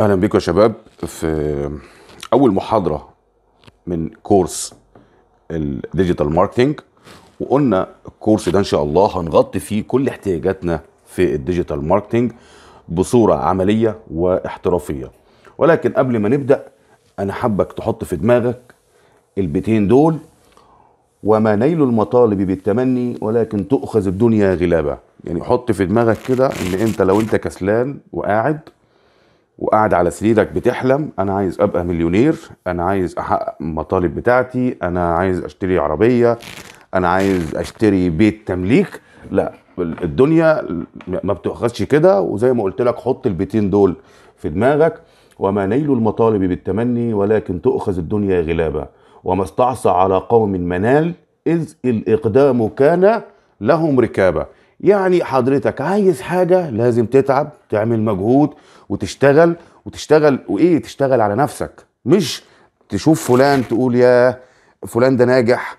اهلا بيكم يا شباب في اول محاضره من كورس الديجيتال ماركتنج وقلنا الكورس ده ان شاء الله هنغطي فيه كل احتياجاتنا في الديجيتال ماركتنج بصوره عمليه واحترافيه ولكن قبل ما نبدا انا حابك تحط في دماغك البيتين دول وما نيل المطالب بالتمني ولكن تؤخذ الدنيا غلابه يعني حط في دماغك كده ان انت لو انت كسلان وقاعد وقاعد على سريرك بتحلم انا عايز ابقى مليونير انا عايز احقق المطالب بتاعتي انا عايز اشتري عربيه انا عايز اشتري بيت تمليك لا الدنيا ما بتؤخذش كده وزي ما قلت لك حط البيتين دول في دماغك وما نيل المطالب بالتمني ولكن تؤخذ الدنيا غلابا وما استعصى على قوم منال إذ الإقدام كان لهم ركابة يعني حضرتك عايز حاجة لازم تتعب تعمل مجهود وتشتغل وتشتغل وإيه تشتغل على نفسك مش تشوف فلان تقول يا فلان ده ناجح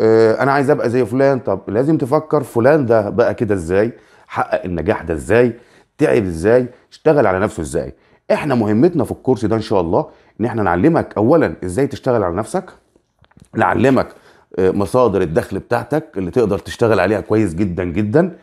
آه، أنا عايز أبقى زي فلان طب لازم تفكر فلان ده بقى كده إزاي حقق النجاح ده إزاي تعب إزاي اشتغل على نفسه إزاي احنا مهمتنا في الكورس ده ان شاء الله ان احنا نعلمك اولا ازاي تشتغل على نفسك نعلمك آه، مصادر الدخل بتاعتك اللي تقدر تشتغل عليها كويس جدا جدا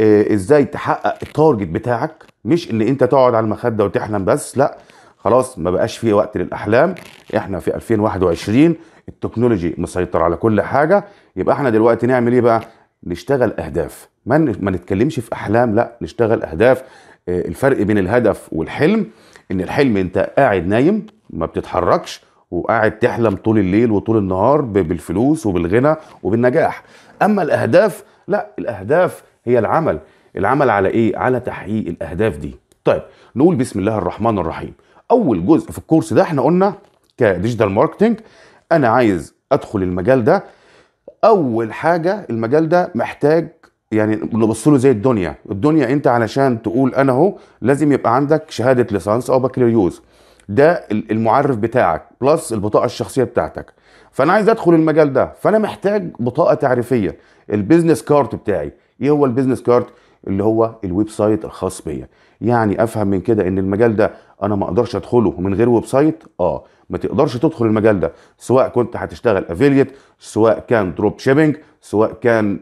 آه، ازاي تحقق التارجت بتاعك مش ان انت تقعد على المخده وتحلم بس لا خلاص ما بقاش فيه وقت للاحلام احنا في 2021 التكنولوجي مسيطر على كل حاجه يبقى احنا دلوقتي نعمل ايه بقى نشتغل اهداف ما ما نتكلمش في احلام لا نشتغل اهداف آه، الفرق بين الهدف والحلم ان الحلم انت قاعد نايم ما بتتحركش وقاعد تحلم طول الليل وطول النهار بالفلوس وبالغنى وبالنجاح اما الاهداف لا الاهداف هي العمل العمل على ايه على تحقيق الاهداف دي طيب نقول بسم الله الرحمن الرحيم اول جزء في الكورس ده احنا قلنا كديجيتال ماركتنج انا عايز ادخل المجال ده اول حاجه المجال ده محتاج يعني نبص له زي الدنيا الدنيا انت علشان تقول انا اهو لازم يبقى عندك شهاده ليسانس او بكالوريوس ده المعرف بتاعك بلس البطاقه الشخصيه بتاعتك فانا عايز ادخل المجال ده فانا محتاج بطاقه تعريفيه البيزنس كارت بتاعي ايه هو البيزنس كارد اللي هو الويب سايت الخاص بيا يعني افهم من كده ان المجال ده انا ما اقدرش ادخله من غير ويب سايت اه ما تقدرش تدخل المجال ده سواء كنت هتشتغل افيليت سواء كان دروب شيبنج سواء كان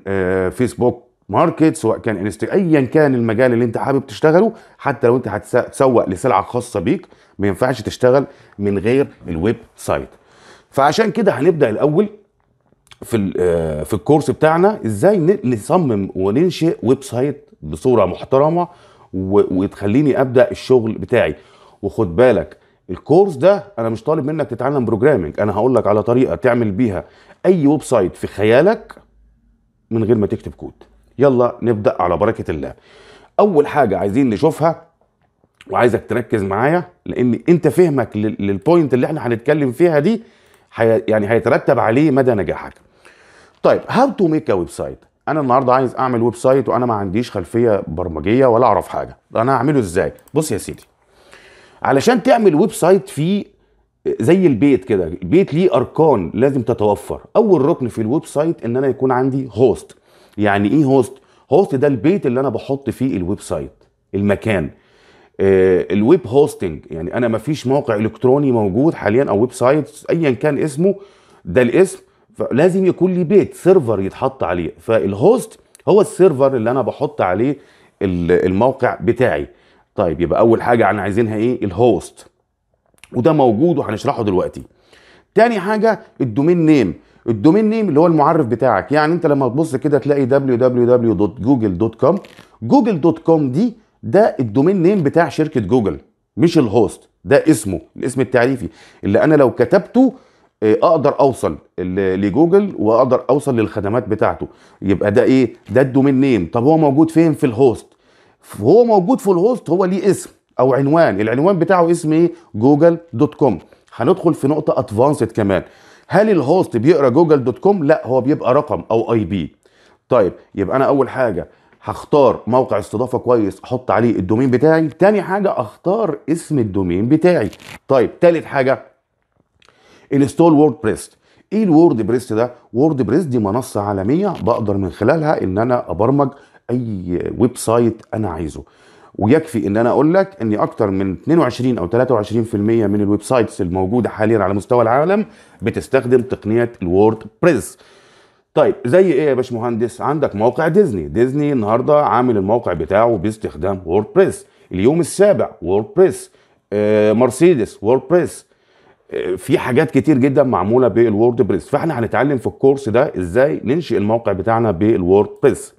فيسبوك آه، ماركت سواء كان انست ايا كان المجال اللي انت حابب تشتغله حتى لو انت هتسوق لسلعه خاصه بيك ما ينفعش تشتغل من غير الويب سايت فعشان كده هنبدا الاول في آه، في الكورس بتاعنا ازاي نصمم وننشئ ويب سايت بصوره محترمه وتخليني ابدا الشغل بتاعي وخد بالك الكورس ده انا مش طالب منك تتعلم بروجرامنج انا هقول لك على طريقه تعمل بيها اي ويب سايت في خيالك من غير ما تكتب كود يلا نبدا على بركه الله اول حاجه عايزين نشوفها وعايزك تركز معايا لان انت فهمك للبوينت اللي احنا هنتكلم فيها دي يعني هيترتب عليه مدى نجاحك طيب هاو تو ميك ويب سايت انا النهارده عايز اعمل ويب سايت وانا ما عنديش خلفيه برمجيه ولا اعرف حاجه انا هعمله ازاي بص يا سيدي علشان تعمل ويب سايت في زي البيت كده البيت ليه اركان لازم تتوفر اول ركن في الويب سايت ان انا يكون عندي هوست يعني ايه هوست هوست ده البيت اللي انا بحط فيه الويب سايت المكان آه، الويب هوستنج يعني انا ما فيش موقع الكتروني موجود حاليا او ويب سايت ايا كان اسمه ده الاسم فلازم يكون لي بيت سيرفر يتحط عليه فالهوست هو السيرفر اللي انا بحط عليه الموقع بتاعي طيب يبقى اول حاجه احنا عايزينها ايه الهوست وده موجود وهنشرحه دلوقتي تاني حاجه الدومين نيم الدومين نيم اللي هو المعرف بتاعك يعني انت لما تبص كده تلاقي www.google.com google.com دي ده الدومين نيم بتاع شركه جوجل مش الهوست ده اسمه الاسم التعريفي اللي انا لو كتبته آه، اقدر اوصل لجوجل واقدر اوصل للخدمات بتاعته يبقى ده ايه ده الدومين نيم طب هو موجود فين في الهوست هو موجود في الهوست هو ليه اسم او عنوان العنوان بتاعه اسم ايه جوجل دوت كوم هندخل في نقطه ادفانسد كمان هل الهوست بيقرا جوجل دوت كوم لا هو بيبقى رقم او اي بي طيب يبقى انا اول حاجه هختار موقع استضافه كويس احط عليه الدومين بتاعي تاني حاجه اختار اسم الدومين بتاعي طيب تالت حاجه انستول وورد بريس. ايه الوورد بريس ده وورد بريس دي منصه عالميه بقدر من خلالها ان انا ابرمج اي ويب سايت انا عايزه ويكفي ان انا اقول لك ان اكتر من 22 او 23% من الويب سايتس الموجوده حاليا على مستوى العالم بتستخدم تقنيه الوورد بريس طيب زي ايه يا باشمهندس عندك موقع ديزني ديزني النهارده عامل الموقع بتاعه باستخدام ووردبريس اليوم السابع ووردبريس آه مرسيدس ووردبريس آه في حاجات كتير جدا معموله بالووردبريس فاحنا هنتعلم في الكورس ده ازاي ننشئ الموقع بتاعنا بالووردبريس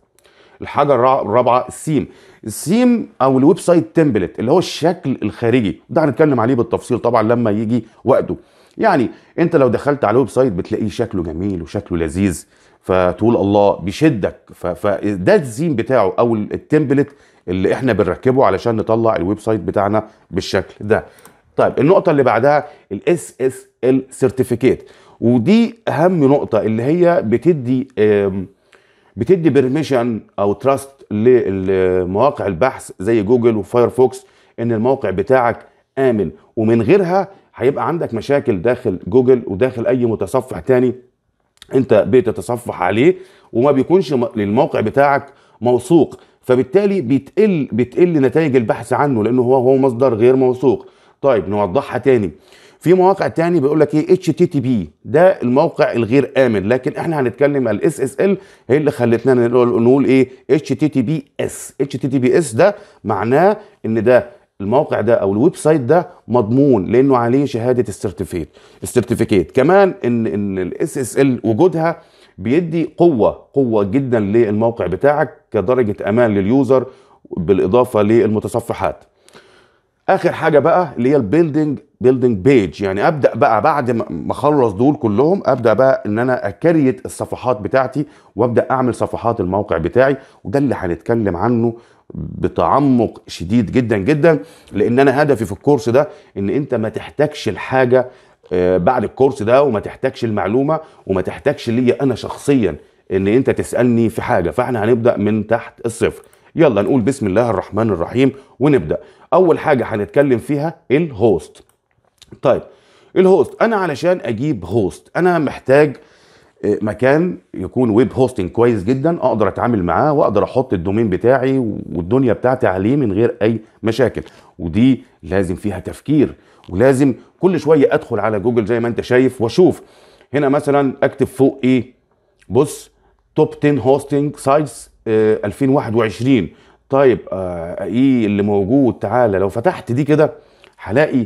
الحاجه الرابعه السيم السيم او الويب سايت تمبلت اللي هو الشكل الخارجي ده هنتكلم عليه بالتفصيل طبعا لما يجي وقته يعني انت لو دخلت على الويب سايت بتلاقيه شكله جميل وشكله لذيذ فتقول الله بيشدك فده الزين بتاعه او التمبلت اللي احنا بنركبه علشان نطلع الويب سايت بتاعنا بالشكل ده طيب النقطة اللي بعدها الاس اس ال سيرتيفيكيت ودي اهم نقطة اللي هي بتدي بتدي بيرميشن او تراست لمواقع البحث زي جوجل وفايرفوكس ان الموقع بتاعك امن ومن غيرها هيبقى عندك مشاكل داخل جوجل وداخل اي متصفح تاني انت بتتصفح عليه وما بيكونش للموقع بتاعك موثوق فبالتالي بتقل بتقل نتائج البحث عنه لانه هو هو مصدر غير موثوق طيب نوضحها تاني في مواقع تاني بيقول لك ايه اتش تي تي بي ده الموقع الغير امن لكن احنا هنتكلم على الاس اس ال هي اللي خلتنا نقول ايه اتش تي تي بي اس اتش تي تي بي اس ده معناه ان ده الموقع ده او الويب سايت ده مضمون لانه عليه شهاده السيرتيفيكيت السيرتيفيكيت كمان ان ان الاس اس ال وجودها بيدي قوه قوه جدا للموقع بتاعك كدرجه امان لليوزر بالاضافه للمتصفحات اخر حاجه بقى اللي هي البيلدنج بيلدينج بيج يعني ابدا بقى بعد ما اخلص دول كلهم ابدا بقى ان انا اكريت الصفحات بتاعتي وابدا اعمل صفحات الموقع بتاعي وده اللي هنتكلم عنه بتعمق شديد جدا جدا لان انا هدفي في الكورس ده ان انت ما تحتاجش الحاجه آه، بعد الكورس ده وما تحتاجش المعلومه وما تحتاجش ليا انا شخصيا ان انت تسالني في حاجه فاحنا هنبدا من تحت الصفر يلا نقول بسم الله الرحمن الرحيم ونبدا اول حاجه هنتكلم فيها الهوست طيب الهوست انا علشان اجيب هوست انا محتاج آه، مكان يكون ويب هوستنج كويس جدا اقدر اتعامل معاه واقدر احط الدومين بتاعي والدنيا بتاعتي عليه من غير اي مشاكل ودي لازم فيها تفكير ولازم كل شويه ادخل على جوجل زي ما انت شايف واشوف هنا مثلا اكتب فوق ايه بص توب 10 هوستنج سايتس 2021 آه، طيب آه ايه اللي موجود تعالى لو فتحت دي كده هلاقي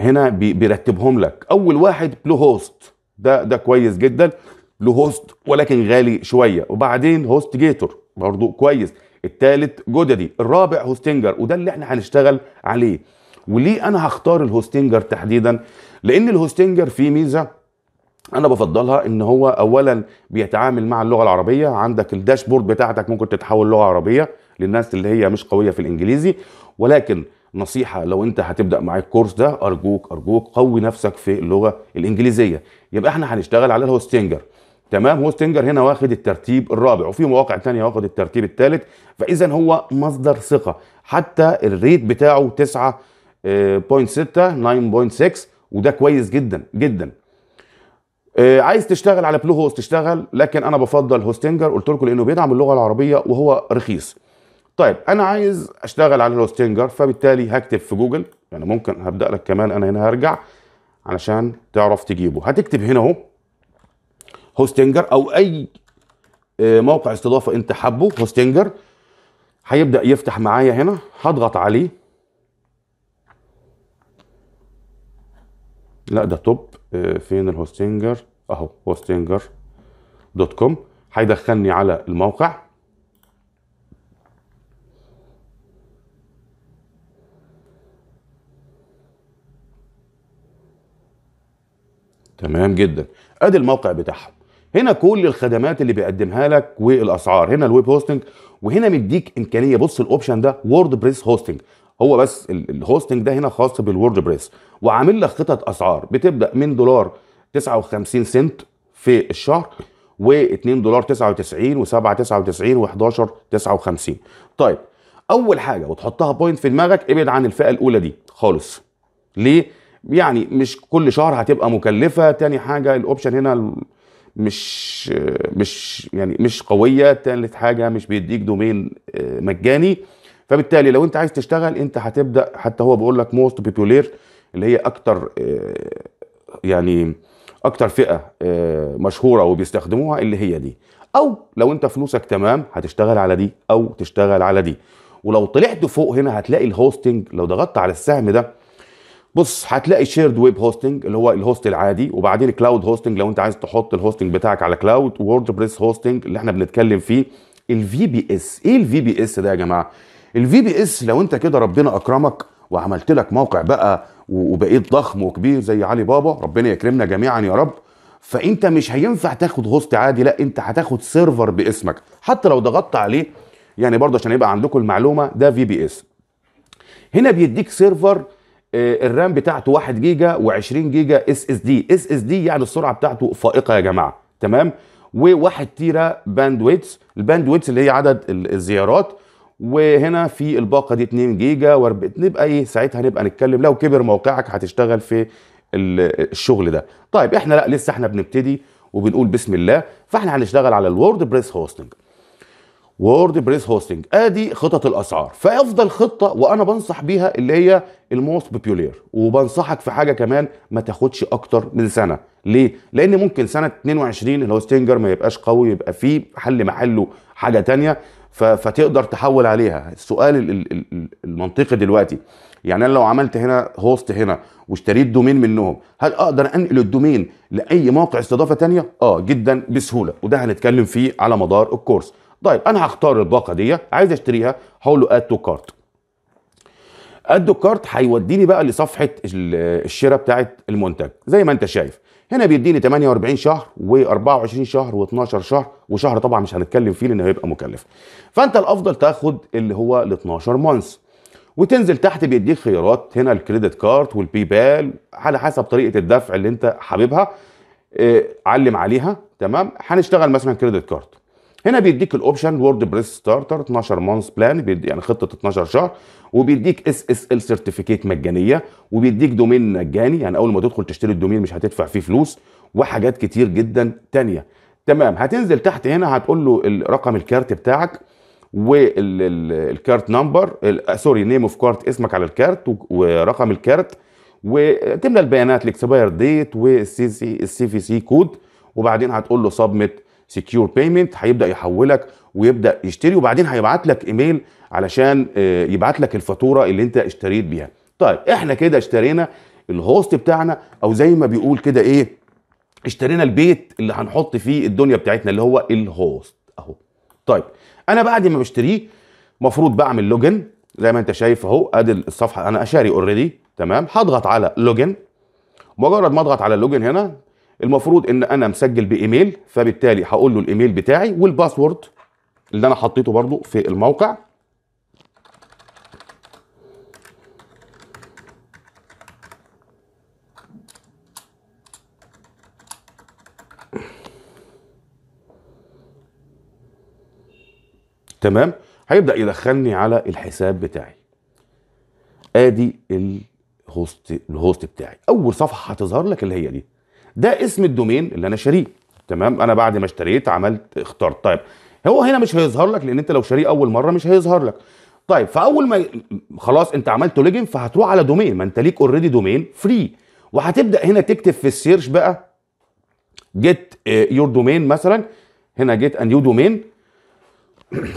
هنا بيرتبهم لك اول واحد بلو هوست ده ده كويس جدا بلو هوست ولكن غالي شويه وبعدين هوست جيتور برضو كويس الثالث جددي الرابع هوستنجر وده اللي احنا هنشتغل عليه وليه انا هختار الهوستنجر تحديدا لان الهوستنجر فيه ميزه انا بفضلها ان هو اولا بيتعامل مع اللغه العربيه عندك الداشبورد بتاعتك ممكن تتحول لغه عربيه للناس اللي هي مش قويه في الانجليزي ولكن نصيحه لو انت هتبدا معاك الكورس ده ارجوك ارجوك قوي نفسك في اللغه الانجليزيه يبقى احنا هنشتغل على الهوستنجر تمام هوستنجر هنا واخد الترتيب الرابع وفي مواقع تانية واخد الترتيب الثالث فاذا هو مصدر ثقه حتى الريت بتاعه 9.6 9.6 آه، وده كويس جدا جدا آه، عايز تشتغل على بلو هوست تشتغل لكن انا بفضل هوستنجر قلت لكم لانه بيدعم اللغه العربيه وهو رخيص طيب انا عايز اشتغل على الهوستنجر فبالتالي هكتب في جوجل يعني ممكن هبدا لك كمان انا هنا هرجع علشان تعرف تجيبه هتكتب هنا اهو هوستنجر او اي آه، موقع استضافه انت حابه هوستنجر هيبدا يفتح معايا هنا هضغط عليه لا ده توب آه، فين الهوستنجر اهو هوستنجر دوت كوم هيدخلني على الموقع تمام جدا ادي الموقع بتاعهم هنا كل الخدمات اللي بيقدمها لك والاسعار هنا الويب هوستنج وهنا مديك امكانيه بص الاوبشن ده وورد بريس هوستنج هو بس الهوستنج ده هنا خاص بالوورد بريس وعامل لك خطط اسعار بتبدا من دولار 59 سنت في الشهر و2 دولار 99 و7 99 و11 59 طيب اول حاجه وتحطها بوينت في دماغك ابعد عن الفئه الاولى دي خالص ليه يعني مش كل شهر هتبقى مكلفه تاني حاجه الاوبشن هنا مش مش يعني مش قويه تالت حاجه مش بيديك دومين آه، مجاني فبالتالي لو انت عايز تشتغل انت هتبدا حتى هو بيقول لك موست بيبولير اللي هي اكتر آه، يعني اكتر فئه آه، مشهوره وبيستخدموها اللي هي دي او لو انت فلوسك تمام هتشتغل على دي او تشتغل على دي ولو طلعت فوق هنا هتلاقي الهوستنج لو ضغطت على السهم ده بص هتلاقي شيرد ويب هوستنج اللي هو الهوست العادي وبعدين كلاود هوستنج لو انت عايز تحط الهوستنج بتاعك على كلاود ووردبريس هوستنج اللي احنا بنتكلم فيه الفي بي اس ايه الفي بي اس ده يا جماعه الفي بي اس لو انت كده ربنا اكرمك وعملت لك موقع بقى وبقيت ضخم وكبير زي علي بابا ربنا يكرمنا جميعا يا رب فانت مش هينفع تاخد هوست عادي لا انت هتاخد سيرفر باسمك حتى لو ضغطت عليه يعني برضه عشان يبقى عندكم المعلومه ده في بي اس هنا بيديك سيرفر آه، الرام بتاعته 1 جيجا و20 جيجا اس اس دي اس اس دي يعني السرعه بتاعته فائقه يا جماعه تمام و1 تيرا باند ويتس الباند ويتس اللي هي عدد الزيارات وهنا في الباقه دي 2 جيجا و نبقى ايه ساعتها نبقى نتكلم لو كبر موقعك هتشتغل في الشغل ده طيب احنا لا لسه احنا بنبتدي وبنقول بسم الله فاحنا هنشتغل على الوورد بريس هوستنج وورد بريس هوستنج ادي خطط الاسعار فافضل خطه وانا بنصح بيها اللي هي الموست بوبيولير وبنصحك في حاجه كمان ما تاخدش اكتر من سنه ليه لان ممكن سنه 22 الهوستنجر ما يبقاش قوي يبقى فيه حل محله حاجه تانية فتقدر تحول عليها السؤال المنطقي دلوقتي يعني انا لو عملت هنا هوست هنا واشتريت دومين منهم هل اقدر انقل الدومين لاي موقع استضافه تانية اه جدا بسهوله وده هنتكلم فيه على مدار الكورس طيب انا هختار الباقه دي عايز اشتريها هقول له اد تو كارت اد تو كارت هيوديني بقى لصفحه الشراء بتاعه المنتج زي ما انت شايف هنا بيديني 48 شهر و24 شهر و12 شهر وشهر طبعا مش هنتكلم فيه لانه هيبقى مكلف فانت الافضل تاخد اللي هو ال 12 مانث وتنزل تحت بيديك خيارات هنا الكريدت كارت والبي بال على حسب طريقه الدفع اللي انت حاببها آه، علم عليها تمام هنشتغل مثلا كريدت كارت هنا بيديك الاوبشن وورد بريس ستارتر 12 مانس بلان بيدي يعني خطه 12 شهر وبيديك اس اس ال سيرتيفيكيت مجانيه وبيديك دومين مجاني يعني اول ما تدخل تشتري الدومين مش هتدفع فيه فلوس وحاجات كتير جدا تانيه تمام هتنزل تحت هنا هتقول له رقم الكارت بتاعك والكارت نمبر سوري نيم اوف كارت اسمك على الكارت ورقم الكارت وتملى البيانات الاكسباير ديت والسي سي السي في سي كود وبعدين هتقول له سبميت سكيور بيمنت هيبدا يحولك ويبدا يشتري وبعدين هيبعت لك ايميل علشان آه، يبعت لك الفاتوره اللي انت اشتريت بيها طيب احنا كده اشترينا الهوست بتاعنا او زي ما بيقول كده ايه اشترينا البيت اللي هنحط فيه الدنيا بتاعتنا اللي هو الهوست اهو طيب انا بعد ما بشتريه مفروض بعمل لوجن زي ما انت شايف اهو ادي الصفحه انا اشاري اوريدي تمام هضغط على لوجن مجرد ما اضغط على اللوجن هنا المفروض ان انا مسجل بايميل فبالتالي هقول له الايميل بتاعي والباسورد اللي انا حطيته برضو في الموقع تمام هيبدا يدخلني على الحساب بتاعي ادي الهوست الهوست بتاعي اول صفحه هتظهر لك اللي هي دي ده اسم الدومين اللي انا شاريه تمام انا بعد ما اشتريت عملت اخترت طيب هو هنا مش هيظهر لك لان انت لو شاريه اول مره مش هيظهر لك طيب فاول ما خلاص انت عملت لوجن فهتروح على دومين ما انت ليك اوريدي دومين فري وهتبدا هنا تكتب في السيرش بقى جيت يور دومين مثلا هنا جيت ان يو دومين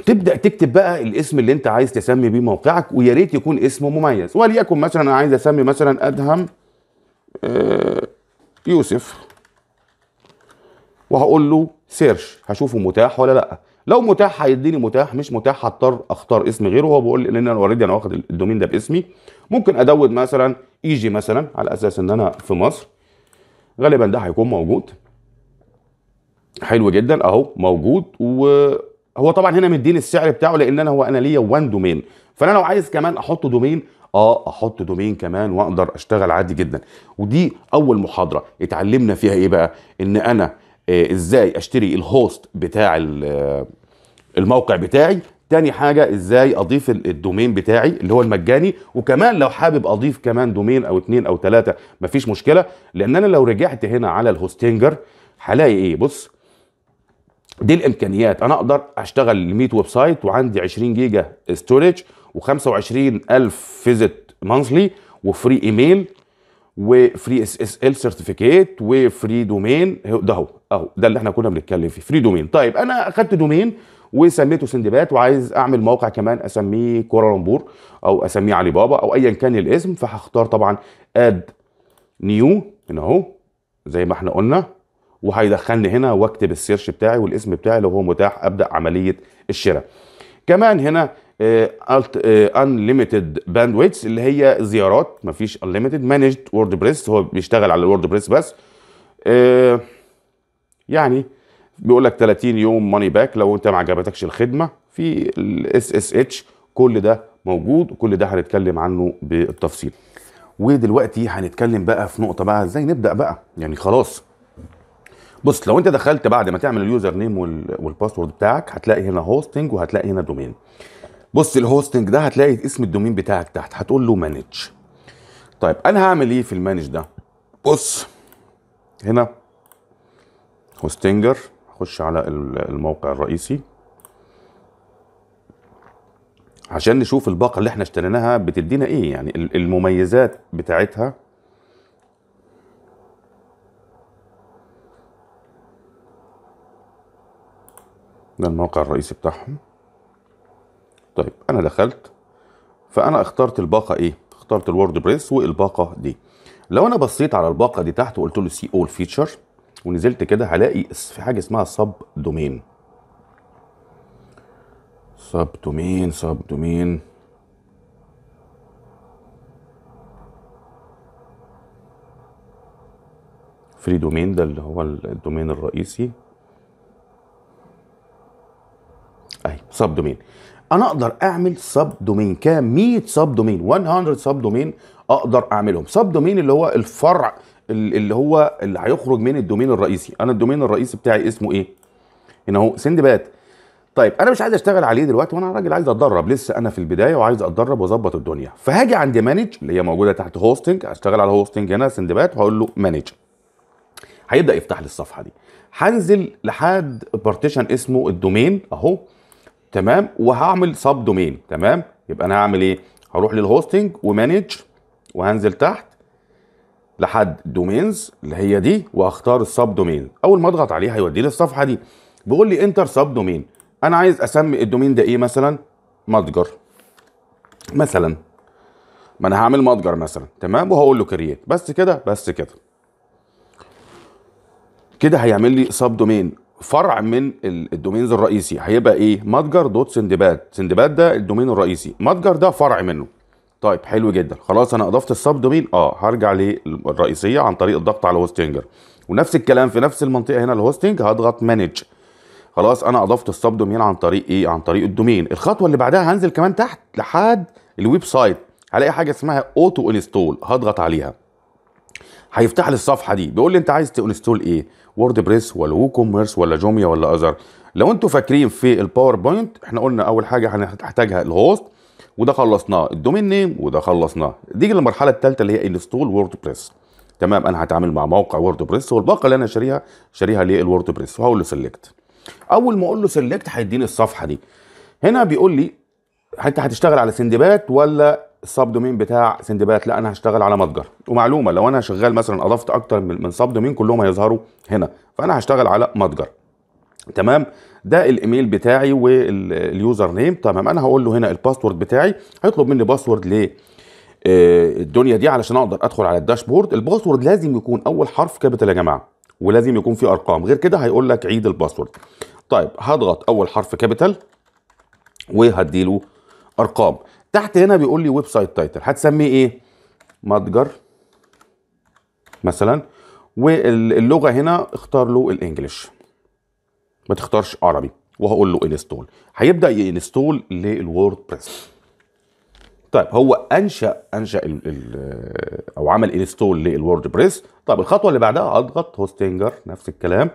تبدا تكتب بقى الاسم اللي انت عايز تسمي بيه موقعك ويا ريت يكون اسم مميز وليكن مثلا انا عايز اسمي مثلا ادهم اه يوسف وهقول له سيرش هشوفه متاح ولا لا لو متاح هيديني متاح مش متاح هضطر اختار اسم غيره هو بيقول لي ان انا اوريدي انا واخد الدومين ده باسمي ممكن ادود مثلا ايجي مثلا على اساس ان انا في مصر غالبا ده هيكون موجود حلو جدا اهو موجود وهو طبعا هنا مديني السعر بتاعه لان انا هو انا ليا وان دومين فانا لو عايز كمان احط دومين اه احط دومين كمان واقدر اشتغل عادي جدا ودي اول محاضره اتعلمنا فيها ايه بقى ان انا آه، ازاي اشتري الهوست بتاع آه، الموقع بتاعي تاني حاجة ازاي اضيف الدومين بتاعي اللي هو المجاني وكمان لو حابب اضيف كمان دومين او اتنين او تلاتة مفيش مشكلة لان انا لو رجعت هنا على الهوستنجر هلاقي ايه بص دي الامكانيات انا اقدر اشتغل 100 ويب سايت وعندي 20 جيجا ستوريج و25000 فيزيت مانثلي وفري ايميل وفري اس اس ال سيرتيفيكيت وفري دومين ده اهو اهو ده اللي احنا كنا بنتكلم فيه فري دومين طيب انا اخدت دومين وسميته سندبات وعايز اعمل موقع كمان اسميه كورالامبور او اسميه علي بابا او ايا كان الاسم فهختار طبعا اد نيو هنا اهو زي ما احنا قلنا وهيدخلني هنا واكتب السيرش بتاعي والاسم بتاعي لو هو متاح ابدا عمليه الشراء كمان هنا الت انليمتد باندويتس اللي هي زيارات مفيش انليمتد مانجد ووردبريس هو بيشتغل على الوردبريس بس آه، يعني بيقول لك 30 يوم ماني باك لو انت ما عجبتكش الخدمه في الاس اس اتش كل ده موجود وكل ده هنتكلم عنه بالتفصيل ودلوقتي هنتكلم بقى في نقطه بقى ازاي نبدا بقى يعني خلاص بص لو انت دخلت بعد ما تعمل اليوزر نيم والباسورد بتاعك هتلاقي هنا هوستنج وهتلاقي هنا دومين بص الهوستنج ده هتلاقي اسم الدومين بتاعك تحت هتقول له مانج طيب انا هعمل ايه في المانج ده بص هنا هوستنجر هخش على الموقع الرئيسي عشان نشوف الباقه اللي احنا اشتريناها بتدينا ايه يعني المميزات بتاعتها ده الموقع الرئيسي بتاعهم طيب انا دخلت فانا اخترت الباقه ايه اخترت الوورد بريس والباقه دي لو انا بصيت على الباقه دي تحت وقلت له سي اول فيتشر ونزلت كده هلاقي في حاجه اسمها سب دومين سب دومين سب دومين فري دومين ده اللي هو الدومين الرئيسي اهي سب دومين انا اقدر اعمل سب دومين كام 100 سب دومين 100 سب دومين اقدر اعملهم سب دومين اللي هو الفرع اللي هو اللي هيخرج من الدومين الرئيسي انا الدومين الرئيسي بتاعي اسمه ايه هنا اهو سندباد طيب انا مش عايز اشتغل عليه دلوقتي وانا راجل عايز اتدرب لسه انا في البدايه وعايز اتدرب واظبط الدنيا فهاجي عند مانج اللي هي موجوده تحت هوستنج اشتغل على هوستنج هنا سندباد وهقول له مانج هيبدا يفتح لي الصفحه دي هنزل لحد بارتيشن اسمه الدومين اهو تمام وهعمل سب دومين تمام يبقى انا هعمل ايه هروح للهوستنج ومانج وهنزل تحت لحد دومينز اللي هي دي واختار السب دومين اول ما اضغط عليه هيوديني الصفحه دي بيقول لي انتر سب دومين انا عايز اسمي الدومين ده ايه مثلا متجر مثلا ما انا هعمل متجر مثلا تمام وهقول له كرييت بس كده بس كده كده هيعمل لي سب دومين فرع من الدومينز الرئيسي هيبقى ايه متجر دوت سندباد سندباد ده الدومين الرئيسي متجر ده فرع منه طيب حلو جدا خلاص انا اضفت السب دومين اه هرجع للرئيسيه عن طريق الضغط على هوستنجر ونفس الكلام في نفس المنطقه هنا الهوستنج هضغط مانج خلاص انا اضفت السب دومين عن طريق ايه عن طريق الدومين الخطوه اللي بعدها هنزل كمان تحت لحد الويب سايت هلاقي حاجه اسمها اوتو انستول هضغط عليها هيفتح لي الصفحه دي بيقول لي انت عايز تانستول ايه وورد بريس ولا ووكوميرس ولا جوميا ولا اذر لو انتوا فاكرين في الباوربوينت احنا قلنا اول حاجه هنحتاجها الهوست وده خلصناه الدومين نيم وده خلصناه دي للمرحله الثالثه اللي هي انستول وورد بريس تمام انا هتعامل مع موقع وورد بريس والباقه اللي انا شاريها شاريها للوورد بريس وهقول له سيلكت اول ما اقول له سيلكت هيديني الصفحه دي هنا بيقول لي انت هتشتغل على سندبات ولا السب دومين بتاع سندباد لا انا هشتغل على متجر ومعلومه لو انا شغال مثلا اضفت اكتر من سب دومين كلهم هيظهروا هنا فانا هشتغل على متجر تمام ده الايميل بتاعي واليوزر نيم تمام انا هقول له هنا الباسورد بتاعي هيطلب مني باسورد ليه آه، الدنيا دي علشان اقدر ادخل على الداشبورد الباسورد لازم يكون اول حرف كابيتال يا جماعه ولازم يكون فيه ارقام غير كده هيقول لك عيد الباسورد طيب هضغط اول حرف كابيتال وهديله ارقام تحت هنا بيقول لي ويب سايت تايتل هتسميه ايه متجر مثلا واللغه هنا اختار له الانجليش ما تختارش عربي وهقول له انستول هيبدا ينستول للووردبريس طيب هو انشا انشا الـ الـ او عمل انستول للووردبريس طب الخطوه اللي بعدها اضغط هوستنجر نفس الكلام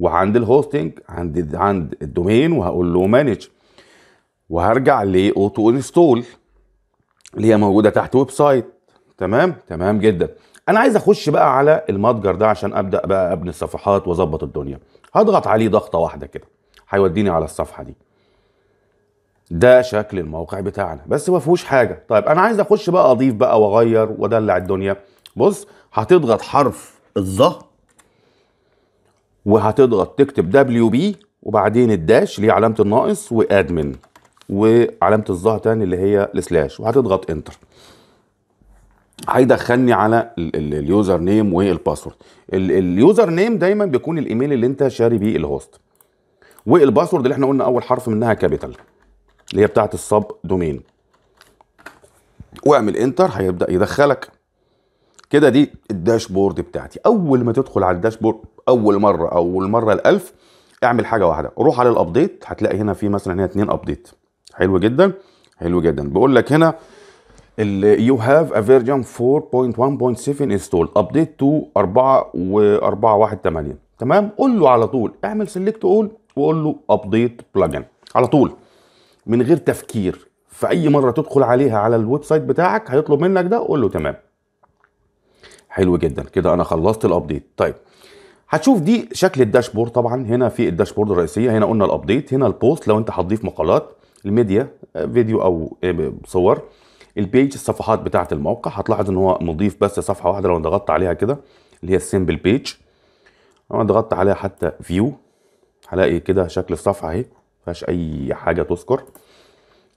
وعند الهوستنج عند عند الدومين وهقول له مانج وهرجع لاوتو انستول اللي هي موجوده تحت ويب سايت تمام تمام جدا انا عايز اخش بقى على المتجر ده عشان ابدا بقى ابني الصفحات واظبط الدنيا هضغط عليه ضغطه واحده كده هيوديني على الصفحه دي ده شكل الموقع بتاعنا بس ما فيهوش حاجه طيب انا عايز اخش بقى اضيف بقى واغير وادلع الدنيا بص هتضغط حرف الظه وهتضغط تكتب دبليو بي وبعدين الداش اللي هي علامه الناقص وادمن وعلامه الظهر تاني اللي هي السلاش وهتضغط انتر هيدخلني على اليوزر نيم والباسورد اليوزر نيم دايما بيكون الايميل اللي انت شاري بيه الهوست والباسورد اللي احنا قلنا اول حرف منها كابيتال اللي هي بتاعه السب دومين واعمل انتر هيبدا يدخلك كده دي الداشبورد بتاعتي اول ما تدخل على الداشبورد اول مره او المره الالف اعمل حاجه واحده روح على الابديت هتلاقي هنا في مثلا هنا اتنين ابديت حلو جدا حلو جدا بقول لك هنا يو هاف ا فيرجن 4.1.7 انستول ابديت تو 4 و 4 1 8 تمام قول له على طول اعمل سيلكت اول وقول له ابديت بلجن على طول من غير تفكير في اي مره تدخل عليها على الويب سايت بتاعك هيطلب منك ده قول له تمام حلو جدا كده انا خلصت الابديت طيب هتشوف دي شكل الداشبورد طبعا هنا في الداشبورد الرئيسيه هنا قلنا الابديت هنا البوست لو انت هتضيف مقالات الميديا فيديو او صور البيج الصفحات بتاعه الموقع هتلاحظ ان هو مضيف بس صفحه واحده لو ضغطت عليها كده اللي هي السيمبل بيج لو ضغطت عليها حتى فيو هلاقي كده شكل الصفحه اهي فيهاش اي حاجه تذكر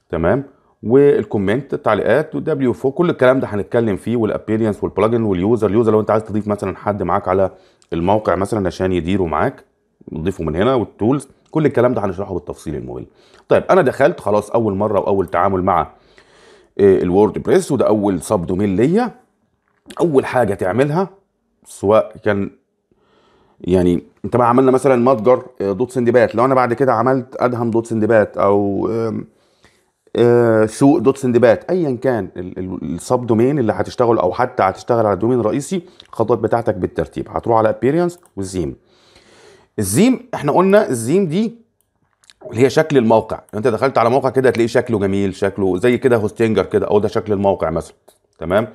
تمام والكومنت التعليقات والدبليو فو كل الكلام ده هنتكلم فيه والابيرنس والبلجن واليوزر اليوزر لو انت عايز تضيف مثلا حد معاك على الموقع مثلا عشان يديره معاك نضيفه من هنا والتولز كل الكلام ده هنشرحه بالتفصيل الممل طيب انا دخلت خلاص اول مره واول تعامل مع آه، الوورد بريس وده اول سب دومين ليا اول حاجه تعملها سواء كان يعني انت بقى عملنا مثلا متجر آه، دوت سندبات لو انا بعد كده عملت ادهم دوت سندبات او سوق آه، دوت سندبات ايا كان السب دومين اللي هتشتغل او حتى هتشتغل على دومين رئيسي الخطوات بتاعتك بالترتيب هتروح على ابيرينس والزيم الزيم احنا قلنا الزيم دي اللي هي شكل الموقع انت دخلت على موقع كده هتلاقيه شكله جميل شكله زي كده هوستنجر كده او ده شكل الموقع مثلا تمام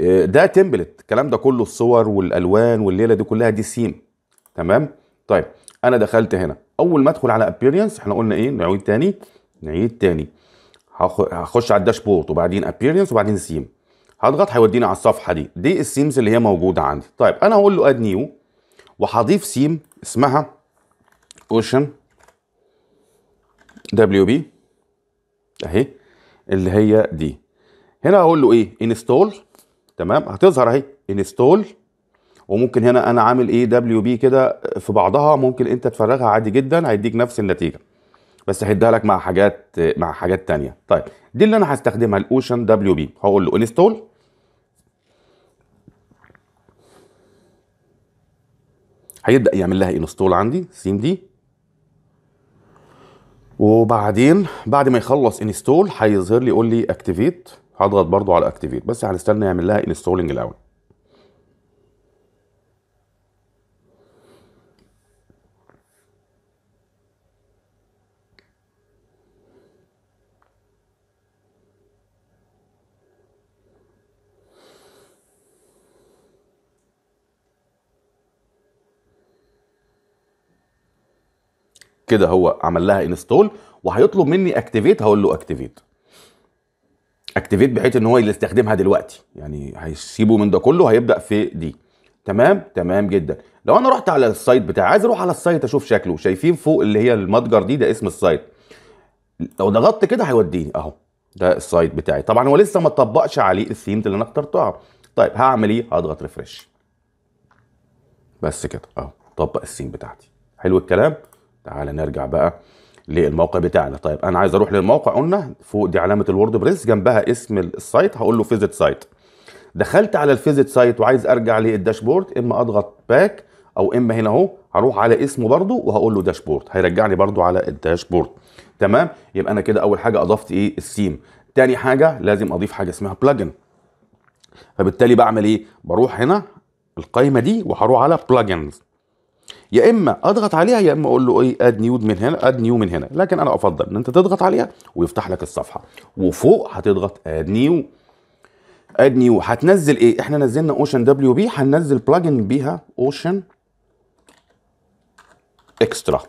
آه، ده تمبلت الكلام ده كله الصور والالوان والليله دي كلها دي سيم تمام طيب انا دخلت هنا اول ما ادخل على ابيرينس احنا قلنا ايه نعيد تاني نعيد تاني هخش على الداشبورد وبعدين ابيرينس وبعدين سيم هضغط هيوديني على الصفحه دي دي السيمز اللي هي موجوده عندي طيب انا هقول له اد نيو وهضيف سيم اسمها اوشن دبليو بي اهي اللي هي دي هنا هقول له ايه انستول تمام هتظهر اهي انستول وممكن هنا انا عامل ايه دبليو بي كده في بعضها ممكن انت تفرغها عادي جدا هيديك نفس النتيجه بس هديها لك مع حاجات مع حاجات تانية طيب دي اللي انا هستخدمها الاوشن دبليو بي هقول له انستول هيبدا يعمل لها انستول عندي سيم دي وبعدين بعد ما يخلص انستول هيظهر لي يقول لي اكتيفيت هضغط برضو على اكتيفيت بس هنستنى يعمل لها انستولنج الاول كده هو عمل لها انستول وهيطلب مني اكتيفيت هقول له اكتيفيت اكتيفيت بحيث ان هو يستخدمها دلوقتي يعني هيسيبه من ده كله هيبدا في دي تمام تمام جدا لو انا رحت على السايت بتاعي عايز اروح على السايت اشوف شكله شايفين فوق اللي هي المتجر دي ده اسم السايت لو ضغطت كده هيوديني اهو ده السايت بتاعي طبعا هو لسه ما طبقش عليه الثيم اللي انا اخترتها طيب هعمل ايه هضغط ريفرش بس كده اهو طبق الثيم بتاعتي حلو الكلام تعال نرجع بقى للموقع بتاعنا طيب انا عايز اروح للموقع قلنا فوق دي علامه الوورد بريس جنبها اسم السايت هقول له فيزيت سايت دخلت على الفيزيت سايت وعايز ارجع للداشبورد اما اضغط باك او اما هنا اهو هروح على اسمه برده وهقول له داشبورد هيرجعني برده على الداشبورد تمام يبقى انا كده اول حاجه اضفت ايه السيم تاني حاجه لازم اضيف حاجه اسمها بلجن فبالتالي بعمل ايه بروح هنا القايمه دي وهروح على بلجنز يا اما اضغط عليها يا اما اقول له ايه اد نيو من هنا اد نيو من هنا لكن انا افضل ان انت تضغط عليها ويفتح لك الصفحه وفوق هتضغط اد نيو اد نيو هتنزل ايه احنا نزلنا اوشن دبليو بي هننزل بلجن بيها اوشن اكسترا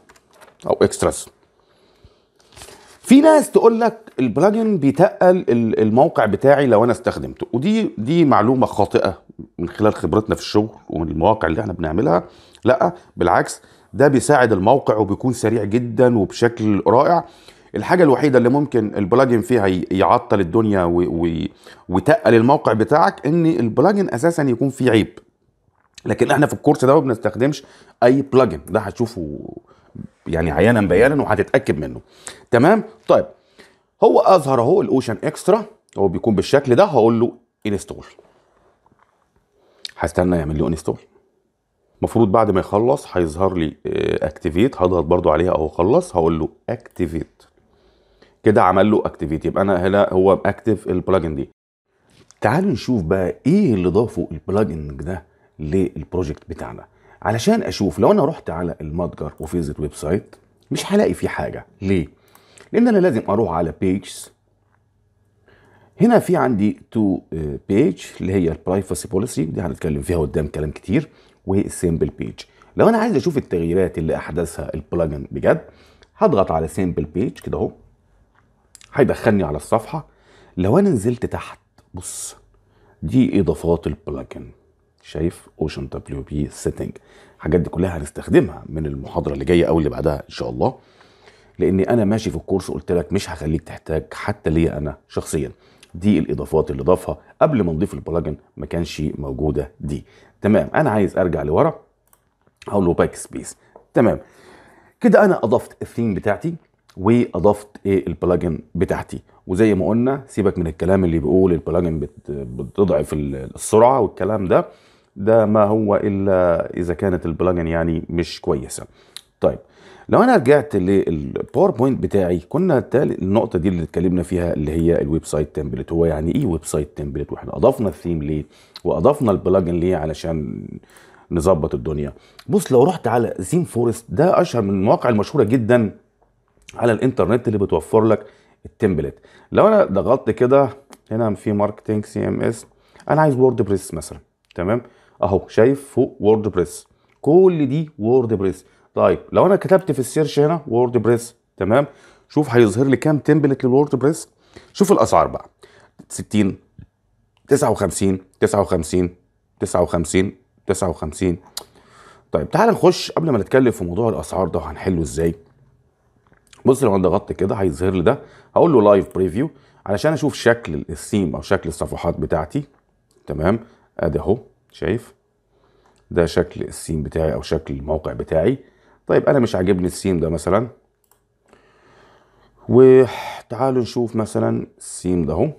او اكستراس في ناس تقول لك البلاجن بيتقل الموقع بتاعي لو انا استخدمته ودي دي معلومه خاطئه من خلال خبرتنا في الشغل ومن المواقع اللي احنا بنعملها لا بالعكس ده بيساعد الموقع وبيكون سريع جدا وبشكل رائع الحاجة الوحيدة اللي ممكن البلاجن فيها يعطل الدنيا ويتقل الموقع بتاعك ان البلاجن اساسا يكون فيه عيب لكن احنا في الكورس ده ما بنستخدمش اي بلاجن ده هتشوفه يعني عيانا بيانا وهتتاكد منه تمام طيب هو اظهر اهو الاوشن اكسترا هو بيكون بالشكل ده هقول له انستول هستنى يعمل له انستول المفروض بعد ما يخلص هيظهر لي اكتيفيت آه، هضغط برده عليها اهو خلص هقول له اكتيفيت كده عمل له اكتيفيت يبقى انا هنا هو اكتف البلجن دي تعالوا نشوف بقى ايه اللي ضافه البلجن ده للبروجكت بتاعنا علشان اشوف لو انا رحت على المتجر وفيزت ويب سايت مش هلاقي فيه حاجه ليه لان انا لازم اروح على بيجز هنا في عندي تو بيج آه، اللي هي البرايفسي بوليسي دي هنتكلم فيها قدام كلام كتير والسيمبل بيج لو انا عايز اشوف التغييرات اللي احدثها البلجن بجد هضغط على سيمبل بيج كده اهو هيدخلني على الصفحه لو انا نزلت تحت بص دي اضافات البلجن شايف اوشن دبليو بي سيتنج الحاجات دي كلها هنستخدمها من المحاضره اللي جايه او اللي بعدها ان شاء الله لان انا ماشي في الكورس قلت لك مش هخليك تحتاج حتى ليا انا شخصيا دي الاضافات اللي ضافها قبل ما نضيف البلجن ما كانش موجوده دي تمام انا عايز ارجع لورا هقول له باك سبيس تمام كده انا اضفت الثيم بتاعتي واضفت ايه البلجن بتاعتي وزي ما قلنا سيبك من الكلام اللي بيقول البلجن بتضعف السرعه والكلام ده ده ما هو الا اذا كانت البلجن يعني مش كويسه طيب لو انا رجعت للباوربوينت بتاعي كنا النقطه دي اللي اتكلمنا فيها اللي هي الويب سايت تمبلت هو يعني ايه ويب سايت تمبلت واحنا اضفنا الثيم ليه واضفنا البلجن ليه علشان نظبط الدنيا بص لو رحت على زين فورست ده اشهر من المواقع المشهوره جدا على الانترنت اللي بتوفر لك التمبلت لو انا ضغطت كده هنا في ماركتنج سي ام اس انا عايز وورد بريس مثلا تمام اهو شايف فوق ووردبريس كل دي ووردبريس طيب لو انا كتبت في السيرش هنا ووردبريس تمام شوف هيظهر لي كام تمبلت للووردبريس شوف الاسعار بقى 60 59 59 59 59 طيب تعال نخش قبل ما نتكلم في موضوع الاسعار ده وهنحله ازاي بص لو انا ضغطت كده هيظهر لي ده هقول له لايف بريفيو علشان اشوف شكل الثيم او شكل الصفحات بتاعتي تمام ادي اهو شايف ده شكل السين بتاعي او شكل الموقع بتاعي طيب انا مش عاجبني السين ده مثلا وتعالوا نشوف مثلا السين ده اهو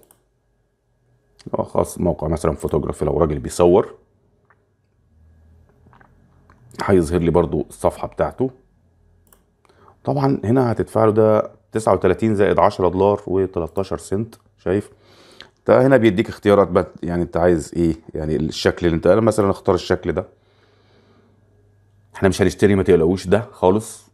لو خاص موقع مثلا فوتوغرافي لو راجل بيصور هيظهر لي برضو الصفحة بتاعته طبعا هنا هتدفع له ده 39 زائد 10 دولار و13 سنت شايف ده هنا بيديك اختيارات بقى يعني انت عايز ايه يعني الشكل اللي انت انا مثلا اختار الشكل ده احنا مش هنشتري ما تقلقوش ده خالص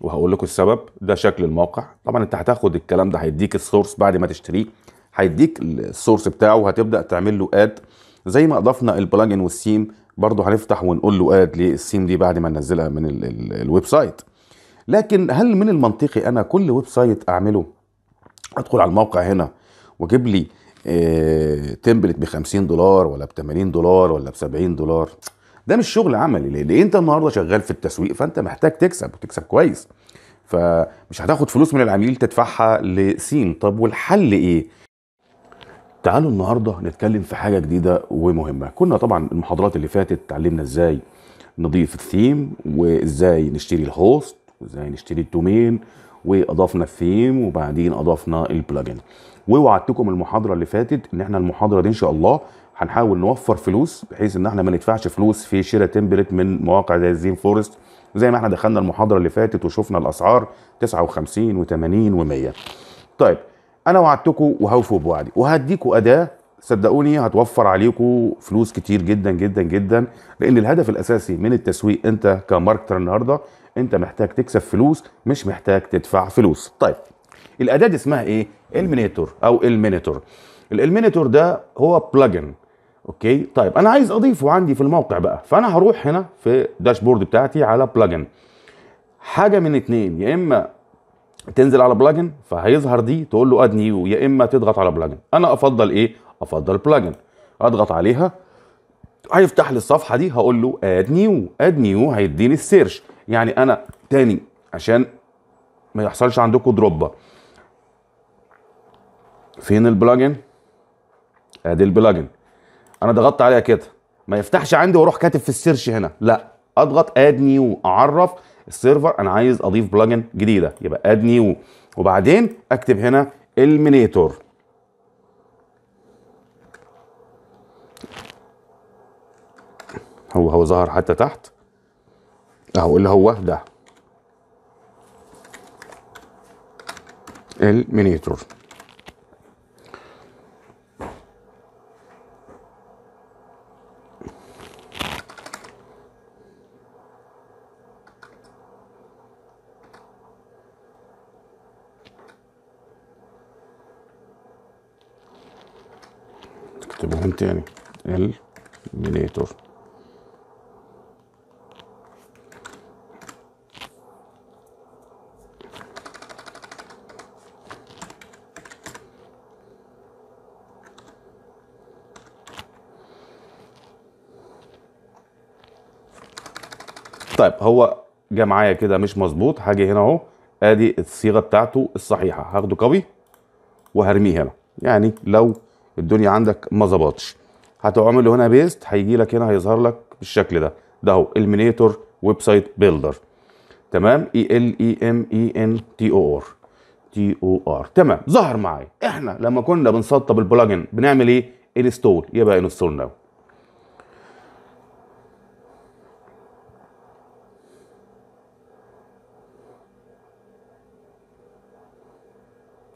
وهقول لكم السبب ده شكل الموقع طبعا انت هتاخد الكلام ده هيديك السورس بعد ما تشتريه هيديك السورس بتاعه وهتبدا تعمل له اد زي ما اضفنا البلاجن والسيم برضه هنفتح ونقول له اد للسيم دي بعد ما ننزلها من الويب سايت لكن هل من المنطقي انا كل ويب سايت اعمله ادخل على الموقع هنا واجيب لي تمبلت آه، ب 50 دولار ولا ب 80 دولار ولا ب 70 دولار ده مش شغل عملي ليه؟ لان انت النهارده شغال في التسويق فانت محتاج تكسب وتكسب كويس فمش هتاخد فلوس من العميل تدفعها لسين طب والحل ايه تعالوا النهارده نتكلم في حاجه جديده ومهمه كنا طبعا المحاضرات اللي فاتت اتعلمنا ازاي نضيف الثيم وازاي نشتري الهوست وازاي نشتري الدومين واضفنا الثيم وبعدين اضفنا البلجن ووعدتكم المحاضره اللي فاتت ان احنا المحاضره دي ان شاء الله هنحاول نوفر فلوس بحيث ان احنا ما ندفعش فلوس في شراء تمبلت من مواقع زي الزين فورست زي ما احنا دخلنا المحاضره اللي فاتت وشفنا الاسعار 59 و80 و100 طيب انا وعدتكم وهوفوا بوعدي وهديكم اداه صدقوني هتوفر عليكم فلوس كتير جدا جدا جدا لان الهدف الاساسي من التسويق انت كماركتر النهارده انت محتاج تكسب فلوس مش محتاج تدفع فلوس طيب الاداه دي اسمها ايه المينيتور او المينيتور المينيتور ده هو بلجن اوكي طيب انا عايز اضيفه عندي في الموقع بقى فانا هروح هنا في الداشبورد بتاعتي على بلجن حاجه من اتنين يا اما تنزل على بلجن فهيظهر دي تقول له اد نيو يا اما تضغط على بلجن انا افضل ايه افضل بلجن اضغط عليها هيفتح لي الصفحه دي هقول له اد نيو اد نيو هيديني السيرش يعني انا تاني عشان ما يحصلش عندكم دروبه فين البلاجن ادي آه، البلاجن انا ضغطت عليها كده ما يفتحش عندي واروح كاتب في السيرش هنا لا اضغط اد نيو اعرف السيرفر انا عايز اضيف بلاجن جديده يبقى اد نيو وبعدين اكتب هنا المينيتور هو هو ظهر حتى تحت اهو اللي هو ده المينيتور جه معايا كده مش مظبوط هاجي هنا اهو ادي الصيغه بتاعته الصحيحه هاخده كوبي وهرميه هنا يعني لو الدنيا عندك ما ظبطش هتعمل هنا بيست هيجي لك هنا هيظهر لك بالشكل ده ده اهو المينيتور ويب سايت بيلدر تمام اي ال اي ام اي ان تي او ار تي او ار تمام ظهر معايا احنا لما كنا بنسطب البلجن بنعمل ايه انستول يبقى انستول ناو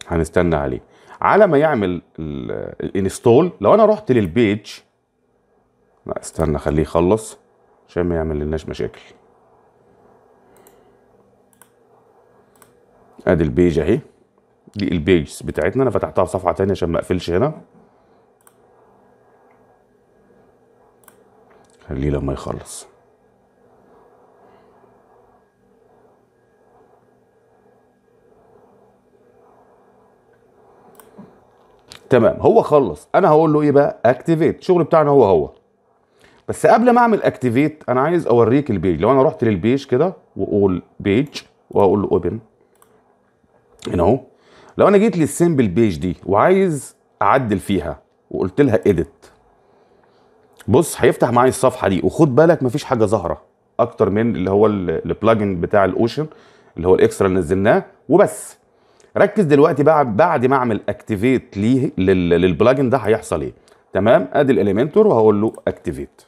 هنستنى عليه على ما يعمل الانستول لو انا رحت للبيج لا استنى خليه يخلص عشان ما يعمل لناش مشاكل ادي البيج اهي دي البيجز بتاعتنا انا فتحتها في صفحه ثانيه عشان ما اقفلش هنا خليه لما يخلص تمام هو خلص انا هقول له ايه بقى اكتيفيت الشغل بتاعنا هو هو بس قبل ما اعمل اكتيفيت انا عايز اوريك البيج لو انا رحت للبيج كده واقول بيج واقول له اوبن هنا اهو لو انا جيت للسيمبل بيج دي وعايز اعدل فيها وقلت لها اديت بص هيفتح معايا الصفحه دي وخد بالك مفيش حاجه ظاهره اكتر من اللي هو البلجن بتاع الاوشن اللي هو الاكسترا اللي نزلناه وبس ركز دلوقتي بقى بعد ما اعمل اكتيفيت ليه للبلاجن ده هيحصل ايه تمام ادي الاليمنتور وهقول له اكتيفيت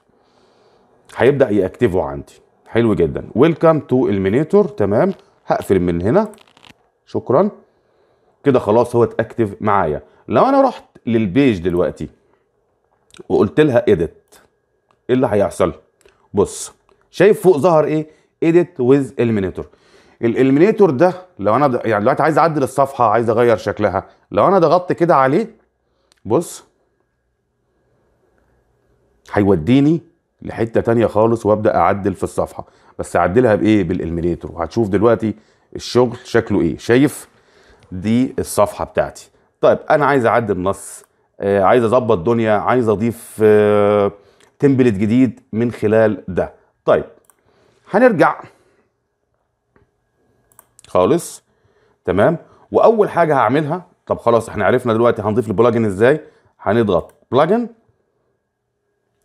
هيبدا ياكتيفو عندي حلو جدا ويلكم تو المينيتور تمام هقفل من هنا شكرا كده خلاص هو اتاكتف معايا لو انا رحت للبيج دلوقتي وقلت لها اديت ايه اللي هيحصل بص شايف فوق ظهر ايه اديت ويز المينيتور الاليمينيتور ده لو انا يعني دلوقتي عايز اعدل الصفحه عايز اغير شكلها لو انا ضغطت كده عليه بص هيوديني لحته تانية خالص وابدا اعدل في الصفحه بس اعدلها بايه بالاليمينيتور وهتشوف دلوقتي الشغل شكله ايه شايف دي الصفحه بتاعتي طيب انا عايز اعدل نص آه عايز اظبط دنيا عايز اضيف آه تمبلت جديد من خلال ده طيب هنرجع خالص تمام واول حاجه هعملها طب خلاص احنا عرفنا دلوقتي هنضيف البلاجن ازاي هنضغط بلاجن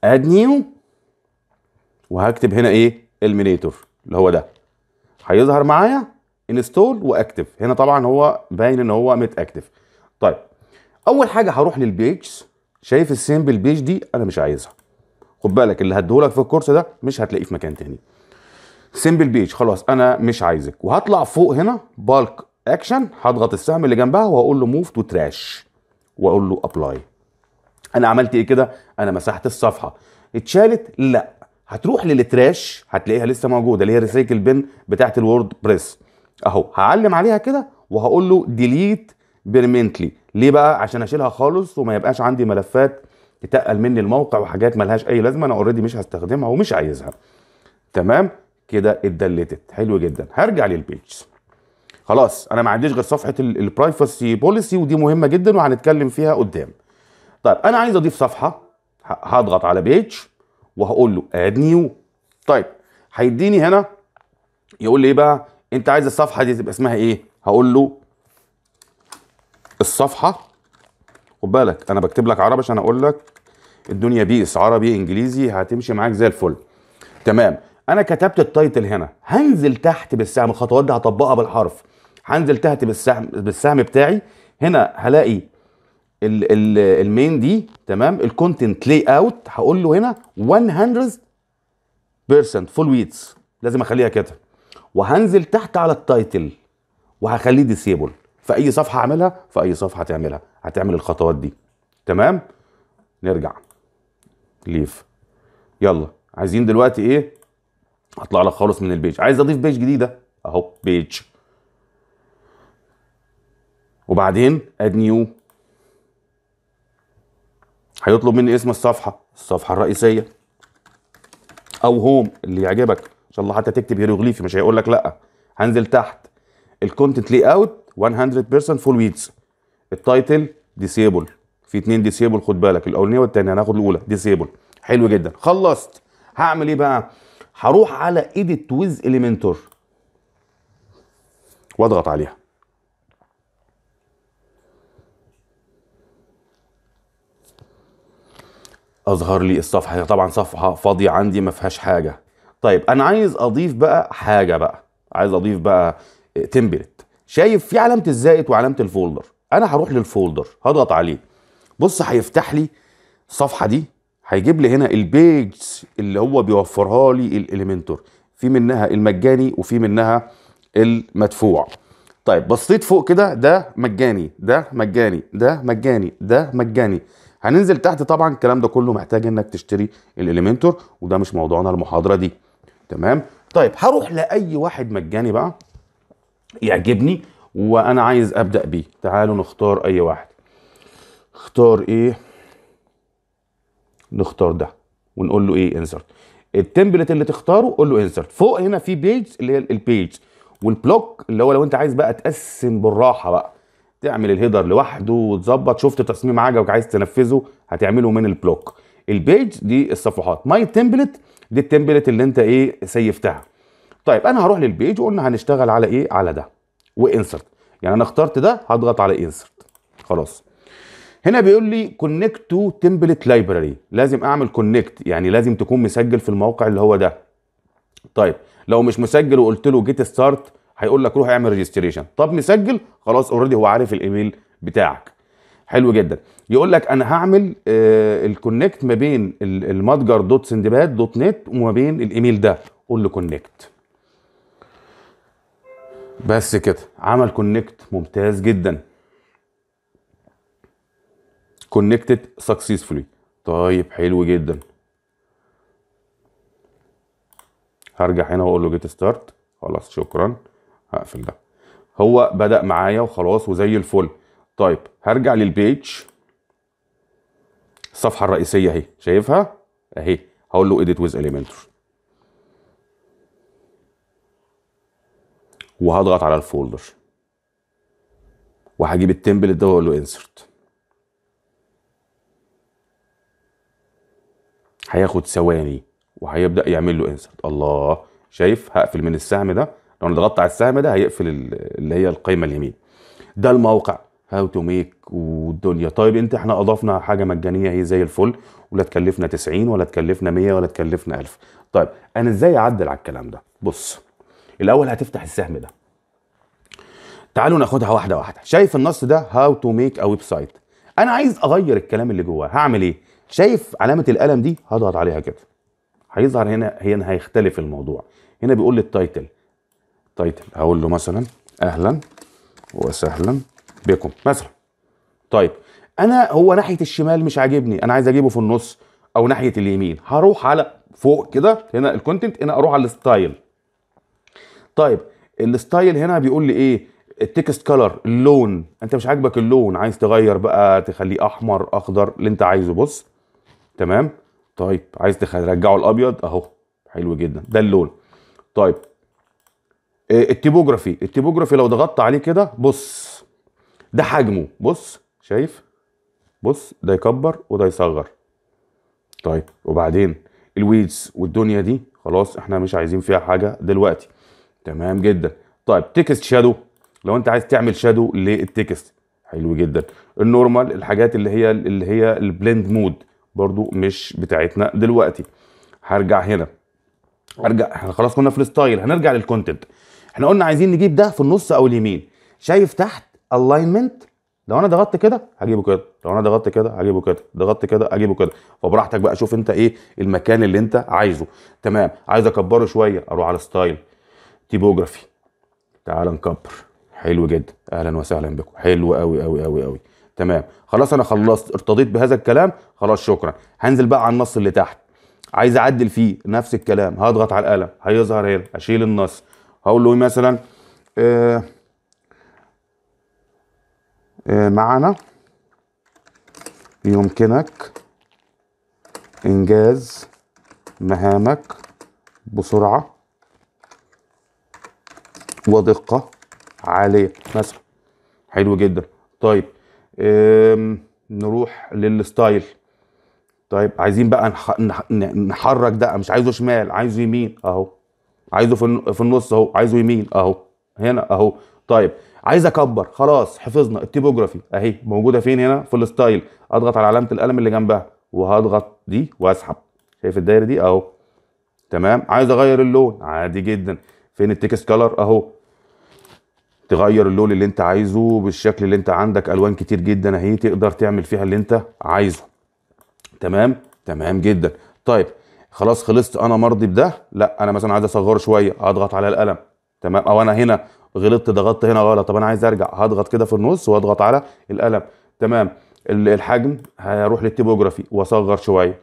اد نيو وهكتب هنا ايه المينيتور اللي هو ده هيظهر معايا انستول واكتف هنا طبعا هو باين ان هو مت اكتف طيب اول حاجه هروح للبيج شايف السيمبل بيج دي انا مش عايزها خد بالك اللي هديهولك في الكورس ده مش هتلاقيه في مكان تاني سمبل بيج خلاص انا مش عايزك وهطلع فوق هنا بالك اكشن هضغط السهم اللي جنبها وهقول له موف تو تراش واقول له ابلاي انا عملت ايه كده انا مسحت الصفحه اتشالت لا هتروح للتراش هتلاقيها لسه موجوده اللي هي ريسايكل بن بتاعه الوورد بريس اهو هعلم عليها كده وهقول له ديليت بيرمنتلي ليه بقى عشان اشيلها خالص وما يبقاش عندي ملفات تتقل مني الموقع وحاجات ملهاش اي لازمه انا اوريدي مش هستخدمها ومش عايزها تمام كده اتدلتت حلو جدا هرجع للبيج خلاص انا ما عنديش غير صفحه البرايفسي بوليسي ودي مهمه جدا وهنتكلم فيها قدام طيب انا عايز اضيف صفحه هضغط على بيج وهقول له اد نيو طيب هيديني هنا يقول لي ايه بقى انت عايز الصفحه دي تبقى اسمها ايه هقول له الصفحه خد بالك انا بكتب لك عربي عشان اقول لك الدنيا بيس عربي انجليزي هتمشي معاك زي الفل تمام انا كتبت التايتل هنا هنزل تحت بالسهم الخطوات دي هطبقها بالحرف هنزل تحت بالسهم بالسهم بتاعي هنا هلاقي ال ال المين دي تمام الكونتنت لاي اوت هقول له هنا 100% فول ويتس لازم اخليها كده وهنزل تحت على التايتل وهخليه ديسيبل في اي صفحه هعملها في اي صفحه هتعملها هتعمل الخطوات دي تمام نرجع ليف يلا عايزين دلوقتي ايه هطلع لك خالص من البيج عايز اضيف بيج جديده اهو بيج وبعدين اد نيو هيطلب مني اسم الصفحه الصفحه الرئيسيه او هوم اللي يعجبك ان شاء الله حتى تكتب هيروغليفي مش هيقول لك لا هنزل تحت الكونتنت لي اوت 100% فول ويدز التايتل ديسيبل في اتنين ديسيبل خد بالك الاولانيه والثانيه هناخد الاولى ديسيبل حلو جدا خلصت هعمل ايه بقى هروح على ايديت ويز اليمنتور واضغط عليها اظهر لي الصفحه طبعا صفحه فاضيه عندي ما فيهاش حاجه طيب انا عايز اضيف بقى حاجه بقى عايز اضيف بقى تمبلت شايف في علامه الزائد وعلامه الفولدر انا هروح للفولدر هضغط عليه بص هيفتح لي الصفحه دي هيجيب لي هنا البيجز اللي هو بيوفرها لي الاليمنتور في منها المجاني وفي منها المدفوع طيب بصيت فوق كده ده مجاني ده مجاني ده مجاني ده مجاني هننزل تحت طبعا الكلام ده كله محتاج انك تشتري الاليمنتور وده مش موضوعنا المحاضره دي تمام طيب هروح لاي واحد مجاني بقى يعجبني وانا عايز ابدا بيه تعالوا نختار اي واحد اختار ايه نختار ده ونقول له ايه انسرت التمبلت اللي تختاره قول له انسرت فوق هنا في بيج اللي هي البيج والبلوك اللي هو لو انت عايز بقى تقسم بالراحه بقى تعمل الهيدر لوحده وتظبط شفت تصميم عجبك عايز تنفذه هتعمله من البلوك البيج دي الصفحات ماي تمبلت دي التمبلت اللي انت ايه سيفتها طيب انا هروح للبيج وقلنا هنشتغل على ايه على ده وانسرت يعني انا اخترت ده هضغط على انسرت خلاص هنا بيقول لي كونكت تو تمبلت لايبراري لازم اعمل كونكت يعني لازم تكون مسجل في الموقع اللي هو ده طيب لو مش مسجل وقلت له جيت ستارت هيقول لك روح اعمل ريجستريشن طب مسجل خلاص اوريدي هو عارف الايميل بتاعك حلو جدا يقول لك انا هعمل آه، الكونكت ما بين المتجر دوت سندباد دوت نت وما بين الايميل ده قول له كونكت بس كده عمل كونكت ممتاز جدا كونكتد successfully طيب حلو جدا هرجع هنا واقول له جيت ستارت خلاص شكرا هقفل ده هو بدا معايا وخلاص وزي الفل طيب هرجع للبيج الصفحه الرئيسيه اهي شايفها اهي هقول له اديت ويز اليمنتور وهضغط على الفولدر وهجيب التمبلت ده واقول له انسرت هياخد ثواني وهيبدا يعمل له انسرت الله شايف هقفل من السهم ده لو انا ضغطت على السهم ده هيقفل اللي هي القايمه اليمين ده الموقع هاو تو ميك والدنيا طيب انت احنا اضفنا حاجه مجانيه هي زي الفل ولا تكلفنا 90 ولا تكلفنا 100 ولا تكلفنا 1000 طيب انا ازاي اعدل على الكلام ده بص الاول هتفتح السهم ده تعالوا ناخدها واحده واحده شايف النص ده هاو تو ميك ا ويب سايت انا عايز اغير الكلام اللي جواه هعمل ايه شايف علامه القلم دي هضغط عليها كده هيظهر هنا هنا هيختلف الموضوع هنا بيقول لي التايتل تايتل هقول له مثلا اهلا وسهلا بكم مثلا طيب انا هو ناحيه الشمال مش عاجبني انا عايز اجيبه في النص او ناحيه اليمين هروح على فوق كده هنا الكونتنت هنا اروح على الستايل طيب الستايل هنا بيقول لي ايه التكست كلر اللون انت مش عاجبك اللون عايز تغير بقى تخليه احمر اخضر اللي انت عايزه بص تمام طيب عايز ترجعه الابيض اهو حلو جدا ده اللون طيب آه، التيبوجرافي التيبوجرافي لو ضغطت عليه كده بص ده حجمه بص شايف بص ده يكبر وده يصغر طيب وبعدين الويدز والدنيا دي خلاص احنا مش عايزين فيها حاجه دلوقتي تمام جدا طيب تكست شادو لو انت عايز تعمل شادو للتكست حلو جدا النورمال الحاجات اللي هي اللي هي البلند مود برضو مش بتاعتنا دلوقتي هرجع هنا ارجع احنا خلاص كنا في الستايل هنرجع للكونتنت احنا قلنا عايزين نجيب ده في النص او اليمين شايف تحت الاينمنت لو انا ضغطت كده هجيبه كده لو انا ضغطت كده هجيبه كده ضغطت كده هجيبه كده فبراحتك بقى شوف انت ايه المكان اللي انت عايزه تمام عايز اكبره شويه اروح على ستايل تيبوجرافي تعال نكبر حلو جدا اهلا وسهلا بكم حلو قوي قوي قوي قوي تمام خلاص انا خلصت ارتضيت بهذا الكلام خلاص شكرا هنزل بقى على النص اللي تحت عايز اعدل فيه نفس الكلام هضغط على القلم هيظهر هنا اشيل النص هقول له إيه مثلا آه، آه، معنا يمكنك انجاز مهامك بسرعه ودقه عاليه مثلا حلو جدا طيب نروح للستايل طيب عايزين بقى نحرك ده مش عايزه شمال عايزه يمين اهو عايزه في النص اهو عايزه يمين اهو هنا اهو طيب عايز اكبر خلاص حفظنا التيبوجرافي اهي موجوده فين هنا في الستايل اضغط على علامه القلم اللي جنبها وهضغط دي واسحب شايف الدايره دي اهو تمام عايز اغير اللون عادي جدا فين التكست كلر اهو تغير اللون اللي انت عايزه بالشكل اللي انت عندك الوان كتير جدا اهي تقدر تعمل فيها اللي انت عايزه تمام تمام جدا طيب خلاص خلصت انا مرضي بده لا انا مثلا عايز اصغره شويه اضغط على القلم تمام او انا هنا غلطت ضغطت هنا غلط طب انا عايز ارجع هضغط كده في النص واضغط على القلم تمام الحجم هروح للتيبوجرافي واصغر شويه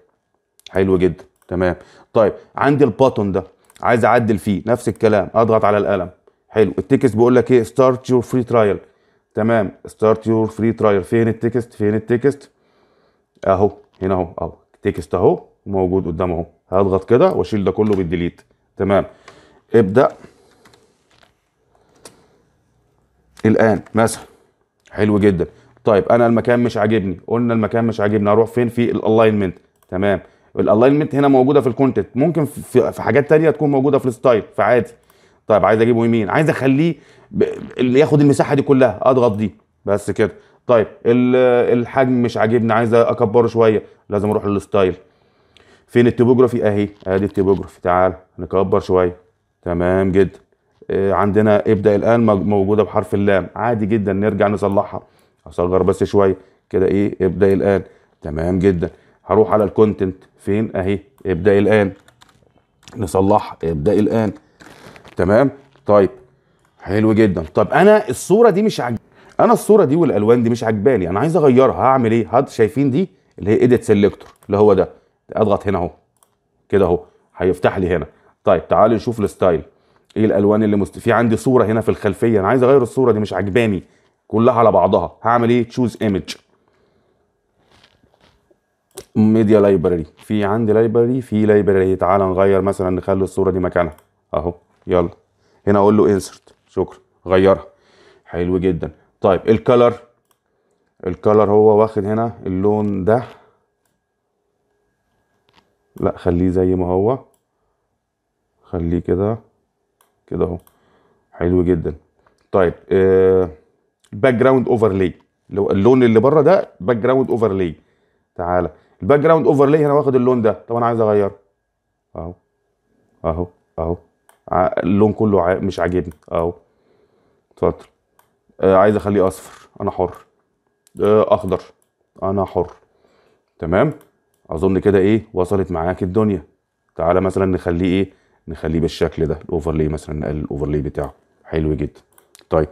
حلو جدا تمام طيب عندي الباتون ده عايز اعدل فيه نفس الكلام اضغط على القلم حلو التكست بيقول لك ايه ستارت يور فري ترايل تمام ستارت يور فري ترايل فين التكست فين التكست اهو هنا اهو اهو التكست اهو موجود قدام اهو هضغط كده واشيل ده كله بالديليت تمام ابدا الان مثلا حلو جدا طيب انا المكان مش عاجبني قلنا المكان مش عاجبني هروح فين في الالاينمنت تمام الالاينمنت هنا موجوده في الكونتنت ممكن في حاجات تانية تكون موجوده في الستايل فعادي طيب عايز اجيبه يمين عايز اخليه ب... ياخد المساحه دي كلها اضغط دي بس كده طيب الحجم مش عاجبني عايز اكبره شويه لازم اروح للستايل فين التوبوجرافي اهي ادي التوبوجرافي تعال نكبر شويه تمام جدا آه، عندنا ابدا الان موجوده بحرف اللام عادي جدا نرجع نصلحها اصغر بس شويه كده ايه ابدا الان تمام جدا هروح على الكونتنت فين اهي ابدا الان نصلحها ابدا الان تمام طيب حلو جدا طب انا الصوره دي مش عجب. انا الصوره دي والالوان دي مش عجباني انا عايز اغيرها هعمل ايه هاد شايفين دي اللي هي ايديت سيلكتور اللي هو ده اضغط هنا اهو كده اهو هيفتح لي هنا طيب تعالوا نشوف الستايل ايه الالوان اللي مست... في عندي صوره هنا في الخلفيه انا عايز اغير الصوره دي مش عجباني كلها على بعضها هعمل ايه تشوز ايمج ميديا لايبراري في عندي لايبراري في لايبراري تعال نغير مثلا نخلي الصوره دي مكانها اهو يلا هنا اقول له انسرت شكرا غيرها حلو جدا طيب الكلر الكلر هو واخد هنا اللون ده لا خليه زي ما هو خليه كده كده اهو حلو جدا طيب باك جراوند اوفرلاي اللون اللي بره ده باك جراوند اوفرلاي تعالى الباك جراوند اوفرلاي هنا واخد اللون ده طب انا عايز اغيره اهو اهو اهو اللون كله مش عاجبني اهو اتفضل آه عايز اخليه اصفر انا حر آه اخضر انا حر تمام اظن كده ايه وصلت معاك الدنيا تعالى مثلا نخليه ايه نخليه بالشكل ده الاوفرلي مثلا نقل الاوفرلي بتاعه حلو جدا طيب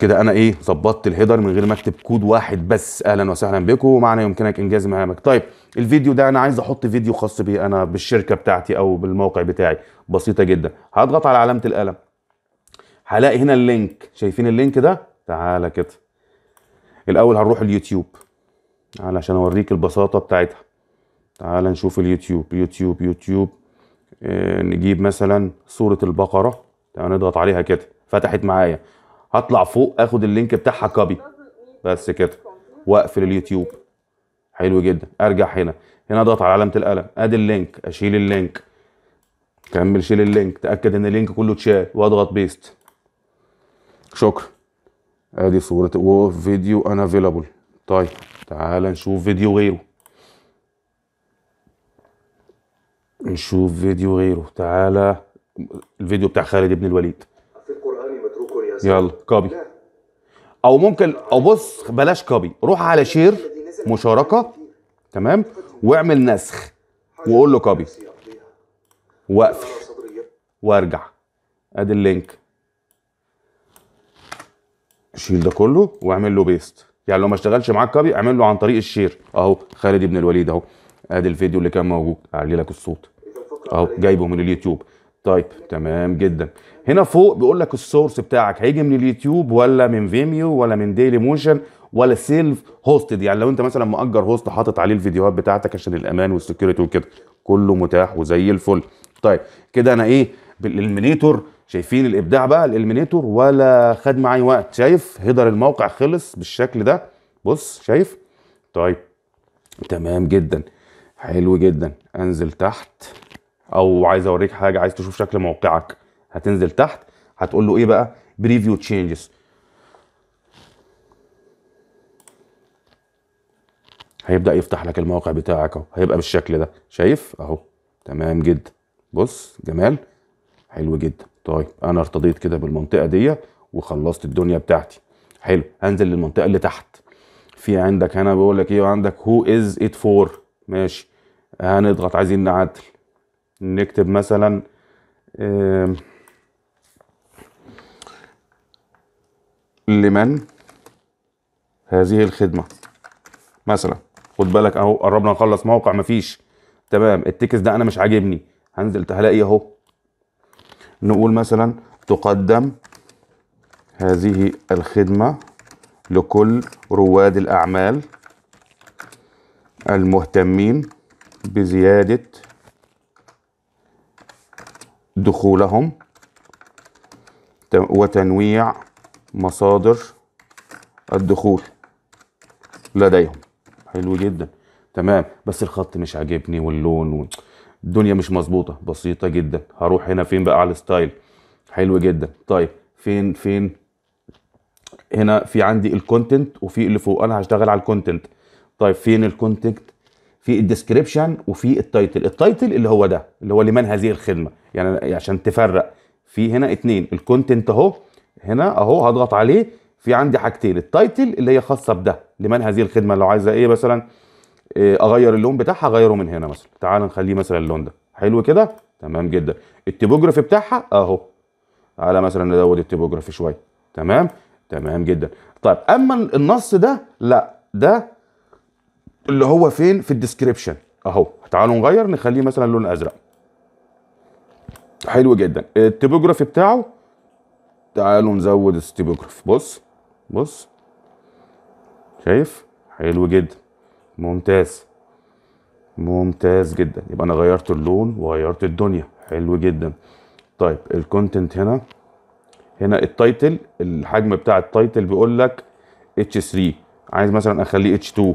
كده انا ايه ظبطت الهيدر من غير ما اكتب كود واحد بس اهلا وسهلا بكم ومعنا يمكنك انجاز مهامك طيب الفيديو ده انا عايز احط فيديو خاص بي انا بالشركه بتاعتي او بالموقع بتاعي بسيطه جدا هضغط على علامه القلم هلاقي هنا اللينك شايفين اللينك ده تعالى كده الاول هنروح اليوتيوب علشان اوريك البساطه بتاعتها تعالى نشوف اليوتيوب يوتيوب يوتيوب آه نجيب مثلا صوره البقره تعالى نضغط عليها كده فتحت معايا هطلع فوق اخد اللينك بتاعها كوبي بس كده واقفل اليوتيوب حلو جدا ارجع هنا هنا اضغط على علامه القلم ادي اللينك اشيل اللينك كمل شيل اللينك تاكد ان اللينك كله اتشال واضغط بيست شكرا ادي صورة وفيديو انا افيلابل طيب تعال نشوف فيديو غيره نشوف فيديو غيره تعالى الفيديو بتاع خالد ابن الوليد يلا كوبي او ممكن او بص بلاش كوبي روح على شير مشاركه تمام واعمل نسخ وقول له كوبي واقفل وارجع ادي اللينك شيل ده كله واعمل له بيست يعني لو ما اشتغلش معاك كوبي اعمل له عن طريق الشير اهو خالد ابن الوليد اهو ادي الفيديو اللي كان موجود اعلي لك الصوت اهو جايبه من اليوتيوب طيب تمام جدا هنا فوق بيقول لك السورس بتاعك هيجي من اليوتيوب ولا من فيميو ولا من ديلي موشن ولا سيلف هوستد يعني لو انت مثلا مأجر هوست حاطط عليه الفيديوهات بتاعتك عشان الامان والسكيورتي وكده كله متاح وزي الفل طيب كده انا ايه بالالمينيتور شايفين الابداع بقى الالمينيتور ولا خد معايا وقت شايف هيدر الموقع خلص بالشكل ده بص شايف طيب تمام جدا حلو جدا انزل تحت او عايز اوريك حاجه عايز تشوف شكل موقعك هتنزل تحت هتقول له ايه بقى بريفيو تشينجز هيبدا يفتح لك الموقع بتاعك اهو هيبقى بالشكل ده شايف اهو تمام جدا بص جمال حلو جدا طيب انا ارتضيت كده بالمنطقه دي وخلصت الدنيا بتاعتي حلو هنزل للمنطقه اللي تحت في عندك هنا بيقول لك ايه عندك هو از ات فور ماشي هنضغط عايزين نعدل نكتب مثلا لمن هذه الخدمه مثلا خد بالك اهو قربنا نخلص موقع مفيش تمام التكس ده انا مش عاجبني هنزل هلاقي اهو نقول مثلا تقدم هذه الخدمة لكل رواد الأعمال المهتمين بزيادة دخولهم وتنويع مصادر الدخول لديهم حلو جدا تمام بس الخط مش عاجبني واللون و... الدنيا مش مظبوطه بسيطه جدا هروح هنا فين بقى على الستايل حلو جدا طيب فين فين هنا في عندي الكونتنت وفي اللي فوق انا هشتغل على الكونتنت طيب فين الكونتنت في الديسكريبشن وفي التايتل التايتل اللي هو ده اللي هو لمن هذه الخدمه يعني عشان تفرق في هنا اتنين الكونتنت اهو هنا اهو هضغط عليه في عندي حاجتين التايتل اللي هي خاصه بده لمن هذه الخدمه لو عايزه ايه مثلا آه، اغير اللون بتاعها اغيره من هنا مثلا تعال نخليه مثلا اللون ده حلو كده تمام جدا التيبوجرافي بتاعها اهو تعالى مثلا نزود التيبوجرافي شويه تمام تمام جدا طيب اما النص ده لا ده اللي هو فين في الديسكريبشن اهو تعالوا نغير نخليه مثلا لون ازرق حلو جدا التيبوجرافي بتاعه تعالوا نزود التيبوجرافي بص بص شايف حلو جدا ممتاز ممتاز جدا يبقى انا غيرت اللون وغيرت الدنيا حلو جدا طيب الكونتنت هنا هنا التايتل الحجم بتاع التايتل بيقول لك اتش 3 عايز مثلا اخليه اتش 2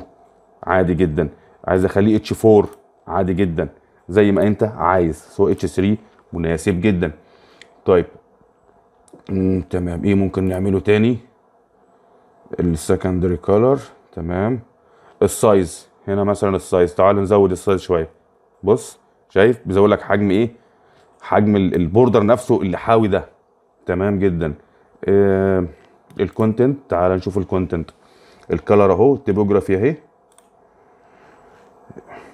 عادي جدا عايز اخليه اتش 4 عادي جدا زي ما انت عايز سو اتش 3 مناسب جدا طيب تمام ايه ممكن نعمله تاني السكندري كولر تمام السايز هنا مثلا السايز تعال نزود السايز شويه بص شايف بيزود لك حجم ايه حجم البوردر نفسه اللي حاوي ده تمام جدا آه الكونتنت تعال نشوف الكونتنت الكلر اهو التيبوجرافي اهي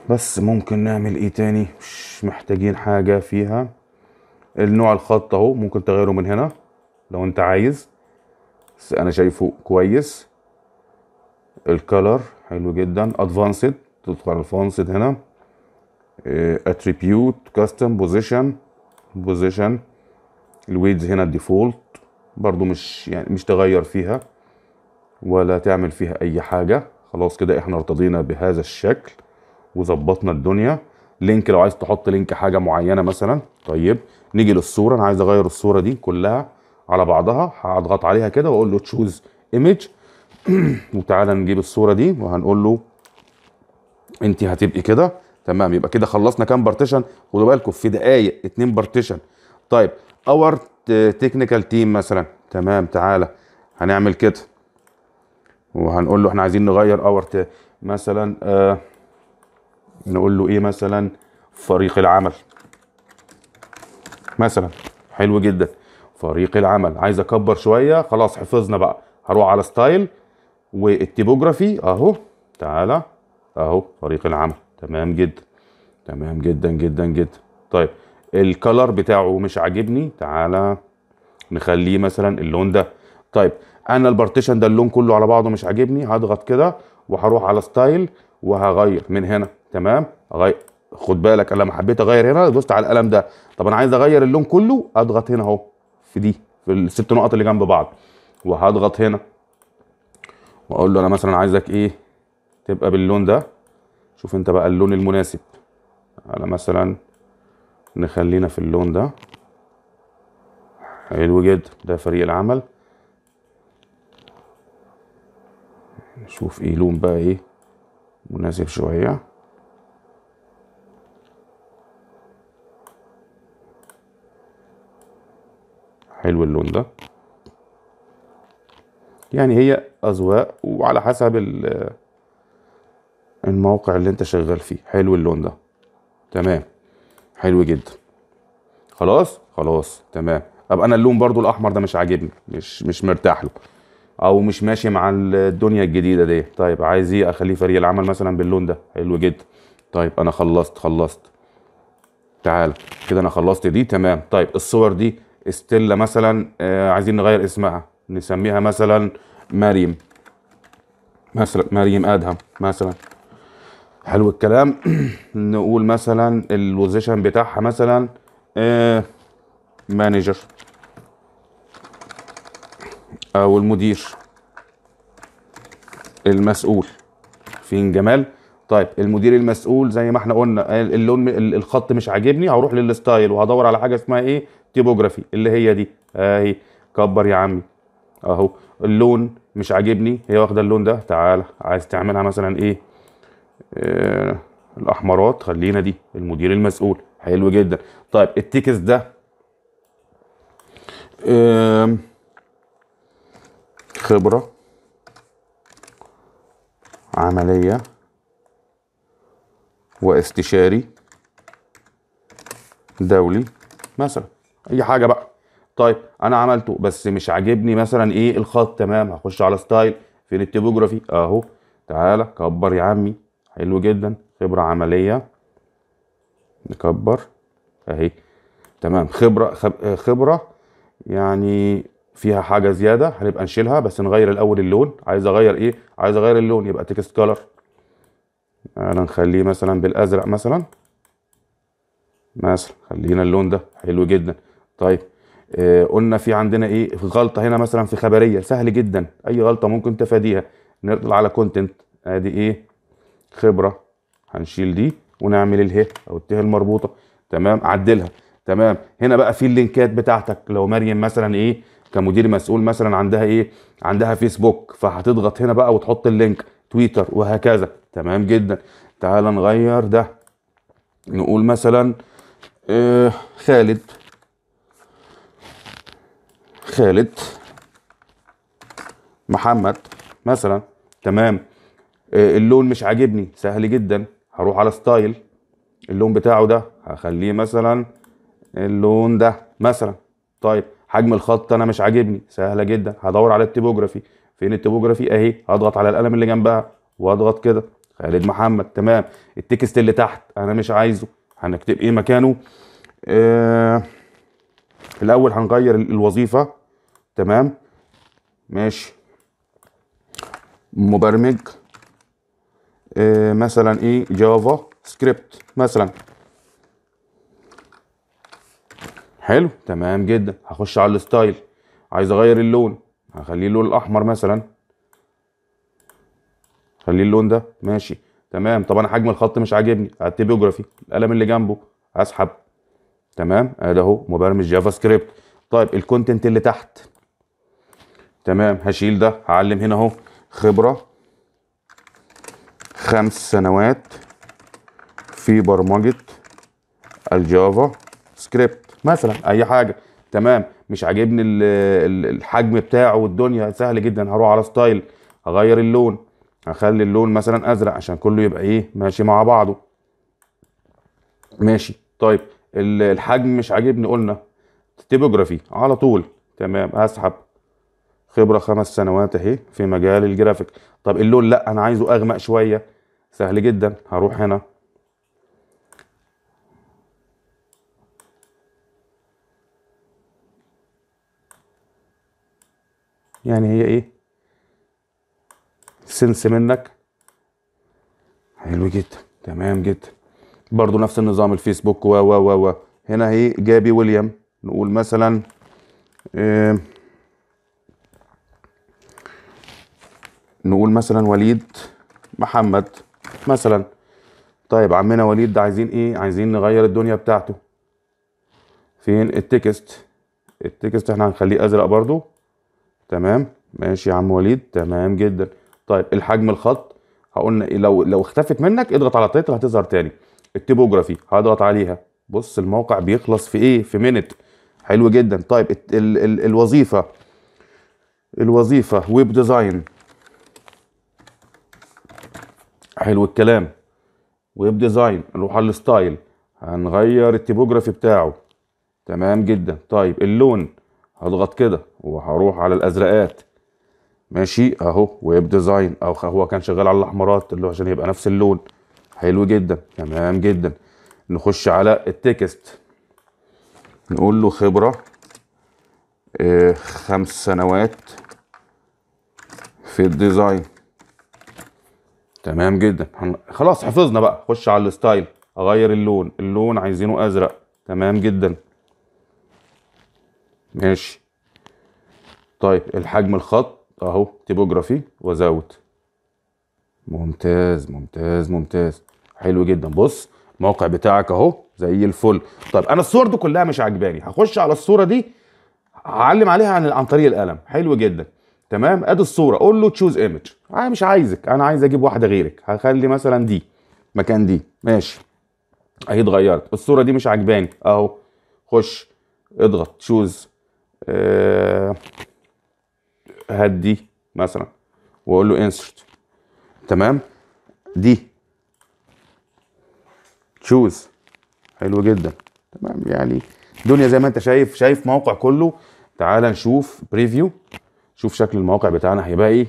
بس ممكن نعمل ايه تاني مش محتاجين حاجه فيها النوع الخط اهو ممكن تغيره من هنا لو انت عايز انا شايفه كويس الكالر حلو جدا ادفانسد تدخل ادفانسد هنا اتريبيوت كاستم بوزيشن بوزيشن الويدز هنا الديفولت برضو مش يعني مش تغير فيها ولا تعمل فيها اي حاجة خلاص كده احنا ارتضينا بهذا الشكل وظبطنا الدنيا لينك لو عايز تحط لينك حاجة معينة مثلا طيب نيجي للصورة انا عايز اغير الصورة دي كلها على بعضها هضغط عليها كده واقول له تشوز ايمج وتعالى نجيب الصوره دي وهنقول له انت هتبقي كده تمام يبقى كده خلصنا كام بارتيشن خدوا بالكم في دقائق اتنين بارتيشن طيب اور تكنيكال تيم مثلا تمام تعالى هنعمل كده وهنقول له احنا عايزين نغير اور مثلا آه نقول له ايه مثلا فريق العمل مثلا حلو جدا فريق العمل عايز اكبر شويه خلاص حفظنا بقى هروح على ستايل والتيبوجرافي اهو تعالى اهو فريق العمل تمام جدا تمام جدا جدا جدا طيب الكلر بتاعه مش عاجبني تعالى نخليه مثلا اللون ده طيب انا البارتيشن ده اللون كله على بعضه مش عاجبني هضغط كده وهروح على ستايل وهغير من هنا تمام اغير خد بالك انا لما حبيت اغير هنا دوست على القلم ده طب انا عايز اغير اللون كله اضغط هنا اهو في دي في الست نقط اللي جنب بعض وهضغط هنا واقول له انا مثلا عايزك ايه تبقى باللون ده شوف انت بقى اللون المناسب انا مثلا نخلينا في اللون ده حلو جدا ده فريق العمل نشوف ايه لون بقى ايه مناسب شويه حلو اللون ده يعني هي اذواق وعلى حسب الموقع اللي انت شغال فيه حلو اللون ده تمام حلو جدا خلاص خلاص تمام ابقى انا اللون برضو الاحمر ده مش عاجبني مش مش مرتاح له او مش ماشي مع الدنيا الجديده دي طيب عايز ايه اخليه فريق العمل مثلا باللون ده حلو جدا طيب انا خلصت خلصت تعال كده انا خلصت دي تمام طيب الصور دي ستيلا مثلا آه، عايزين نغير اسمها نسميها مثلا مريم مثلا مريم ادهم مثلا حلو الكلام نقول مثلا البوزيشن بتاعها مثلا مانجر آه، او المدير المسؤول فين جمال طيب المدير المسؤول زي ما احنا قلنا اللون الخط مش عاجبني هروح للستايل وهدور على حاجه اسمها ايه تيبوجرافي اللي هي دي اهي كبر يا عمي اهو اللون مش عاجبني هي واخده اللون ده تعالى عايز تعملها مثلا ايه آه الاحمرات خلينا دي المدير المسؤول حلو جدا طيب التيكس ده آه خبره عمليه واستشاري دولي مثلا اي حاجه بقى طيب انا عملته بس مش عاجبني مثلا ايه الخط تمام هخش على ستايل فين التيبوجرافي اهو تعالى كبر يا عمي حلو جدا خبره عمليه نكبر اهي تمام خبره خبره يعني فيها حاجه زياده هنبقى نشيلها بس نغير الاول اللون عايز اغير ايه عايز اغير اللون يبقى تكست كلر انا نخليه مثلا بالازرق مثلا مثلا خلينا اللون ده حلو جدا طيب آه قلنا في عندنا ايه في غلطه هنا مثلا في خبريه سهل جدا اي غلطه ممكن تفاديها نطلع على كونتنت ادي ايه خبره هنشيل دي ونعمل اله او الته المربوطه تمام عدلها تمام هنا بقى في اللينكات بتاعتك لو مريم مثلا ايه كمدير مسؤول مثلا عندها ايه عندها فيسبوك فهتضغط هنا بقى وتحط اللينك تويتر وهكذا تمام جدا تعال نغير ده نقول مثلا آه خالد خالد محمد مثلا تمام آه، اللون مش عاجبني سهل جدا هروح على ستايل اللون بتاعه ده هخليه مثلا اللون ده مثلا طيب حجم الخط انا مش عاجبني سهله جدا هدور على التيبوجرافي فين التيبوجرافي اهي هضغط على القلم اللي جنبها واضغط كده خالد محمد تمام التكست اللي تحت انا مش عايزه هنكتب ايه مكانه آه الاول هنغير الوظيفه تمام ماشي مبرمج آه مثلا ايه جافا سكريبت مثلا حلو تمام جدا هخش على الستايل عايز اغير اللون هخليه اللون الاحمر مثلا خليه اللون ده ماشي تمام طب انا حجم الخط مش عاجبني على القلم اللي جنبه اسحب تمام ادي اهو مبرمج جافا سكريبت طيب الكونتنت اللي تحت تمام هشيل ده هعلم هنا اهو خبره خمس سنوات في برمجه الجافا سكريبت مثلا اي حاجه تمام مش عاجبني الحجم بتاعه والدنيا سهل جدا هروح على ستايل هغير اللون هخلي اللون مثلا ازرق عشان كله يبقى ايه ماشي مع بعضه ماشي طيب الحجم مش عاجبني قلنا تيبوجرافي على طول تمام هسحب خبره خمس سنوات اهي في مجال الجرافيك طب اللون لا انا عايزه اغمق شويه سهل جدا هروح هنا يعني هي ايه سنس منك حلو جدا تمام جدا برضو نفس النظام الفيسبوك و و و هنا هي جابي ويليام نقول مثلا نقول مثلا وليد محمد مثلا طيب عمنا وليد ده عايزين ايه عايزين نغير الدنيا بتاعته فين التكست التكست احنا هنخليه ازرق برضو تمام ماشي يا عم وليد تمام جدا طيب الحجم الخط هقولنا إيه، لو لو اختفت منك اضغط على تتر هتظهر تاني التيبوجرافي هضغط عليها بص الموقع بيخلص في ايه في مينت حلو جدا طيب ال ال الوظيفه الوظيفه ويب ديزاين حلو الكلام ويب ديزاين نروح على الستايل هنغير التيبوجرافي بتاعه تمام جدا طيب اللون هضغط كده وهروح على الازرقات ماشي اهو ويب ديزاين او هو كان شغال على الاحمرات اللي هو عشان يبقى نفس اللون حلو جدا تمام جدا نخش على التكست نقول له خبرة آه، خمس سنوات في الديزاين تمام جدا خلاص حفظنا بقى خش على الستايل اغير اللون اللون عايزينه ازرق تمام جدا ماشي طيب الحجم الخط اهو تيبوجرافي وازود ممتاز ممتاز ممتاز حلو جدا بص الموقع بتاعك اهو زي الفل طيب انا الصور دي كلها مش عاجباني هخش على الصوره دي اعلم عليها عن عن طريق القلم حلو جدا تمام ادي الصوره قول له تشوز ايمج انا مش عايزك انا عايز اجيب واحده غيرك هخلي مثلا دي مكان دي ماشي اهي اتغيرت الصوره دي مش عاجباني اهو خش اضغط تشوز هدي آه، هات دي مثلا واقول له انسرت تمام دي تشوز حلو جدا تمام يعني دنيا زي ما انت شايف شايف موقع كله تعال نشوف بريفيو شوف شكل الموقع بتاعنا هيبقى ايه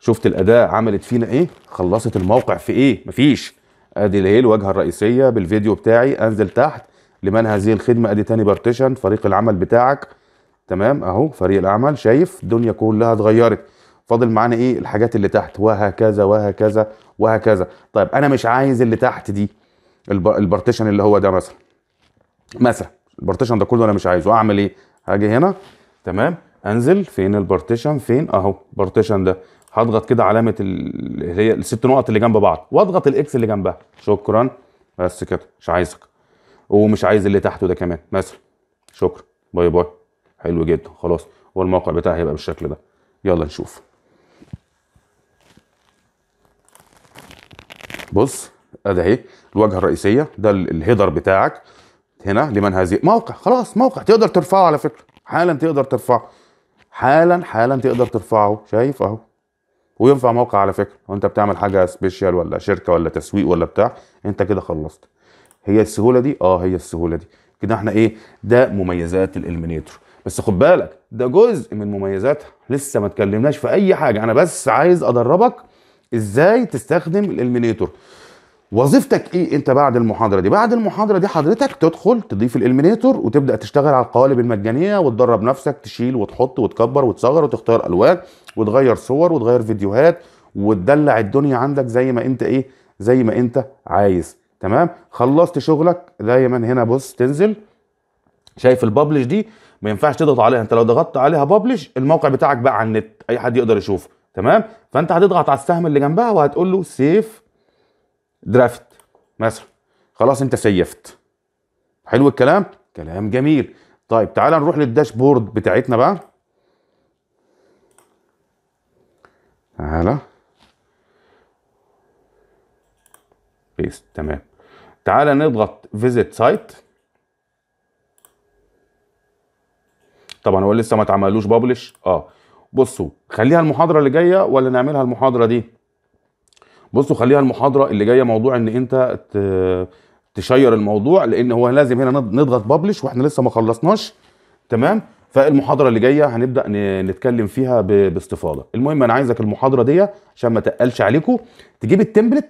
شفت الاداء عملت فينا ايه خلصت الموقع في ايه مفيش ادي هي الواجهه الرئيسيه بالفيديو بتاعي انزل تحت لمن هذه الخدمه ادي تاني بارتيشن فريق العمل بتاعك تمام اهو فريق العمل شايف الدنيا كلها اتغيرت فاضل معانا ايه الحاجات اللي تحت وهكذا وهكذا وهكذا طيب انا مش عايز اللي تحت دي البارتيشن اللي هو ده مثلا مثلا البارتيشن ده كله انا مش عايزه اعمل ايه هاجي هنا تمام انزل فين البارتيشن فين اهو البارتيشن ده هضغط كده علامه اللي هي الست نقط اللي جنب بعض واضغط الاكس اللي جنبها شكرا بس كده مش عايزك ومش عايز اللي تحته ده كمان مثلا شكرا باي باي حلو جدا خلاص والموقع بتاعي هيبقى بالشكل ده يلا نشوف بص ادي اهي الواجهه الرئيسيه ده الهيدر بتاعك هنا لمن هذه موقع خلاص موقع تقدر ترفعه على فكره حالا تقدر ترفعه حالا حالا تقدر ترفعه شايف اهو وينفع موقع على فكره وانت بتعمل حاجه سبيشال ولا شركه ولا تسويق ولا بتاع انت كده خلصت هي السهوله دي اه هي السهوله دي كده احنا ايه ده مميزات الالمنيتور بس خد بالك ده جزء من مميزاتها لسه ما اتكلمناش في اي حاجه انا بس عايز ادربك ازاي تستخدم الالمينيتور وظيفتك ايه انت بعد المحاضره دي بعد المحاضره دي حضرتك تدخل تضيف الالمينيتور وتبدا تشتغل على القوالب المجانيه وتدرب نفسك تشيل وتحط وتكبر وتصغر وتختار الوان وتغير صور وتغير فيديوهات وتدلع الدنيا عندك زي ما انت ايه زي ما انت عايز تمام خلصت شغلك دايما هنا بص تنزل شايف الببلش دي ما ينفعش تضغط عليها انت لو ضغطت عليها ببلش الموقع بتاعك بقى على النت اي حد يقدر يشوفه تمام فانت هتضغط على السهم اللي جنبها وهتقول له سيف درافت مثلا خلاص انت سيفت حلو الكلام كلام جميل طيب تعالى نروح للداشبورد بتاعتنا بقى تعالى بيست تمام تعالى نضغط فيزيت سايت طبعا هو لسه ما اتعملوش بابلش اه بصوا خليها المحاضرة اللي جاية ولا نعملها المحاضرة دي بصوا خليها المحاضرة اللي جاية موضوع ان انت تشير الموضوع لان هو لازم هنا نضغط ببلش واحنا لسه ما خلصناش تمام فالمحاضرة اللي جاية هنبدأ نتكلم فيها باستفاضة المهم انا عايزك المحاضرة دي عشان ما تقلش عليكم تجيب التمبلت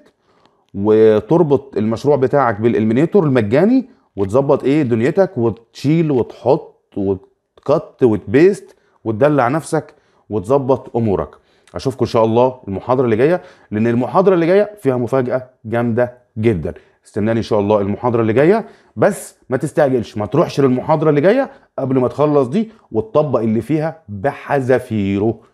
وتربط المشروع بتاعك بالالمينيتور المجاني وتظبط ايه دنيتك وتشيل وتحط وتكت وتبيست وتدلع نفسك وتظبط امورك اشوفكم ان شاء الله المحاضره اللي جايه لان المحاضره اللي جايه فيها مفاجاه جامده جدا استناني ان شاء الله المحاضره اللي جايه بس ما تستعجلش ما تروحش للمحاضره اللي جايه قبل ما تخلص دي وتطبق اللي فيها بحذافيره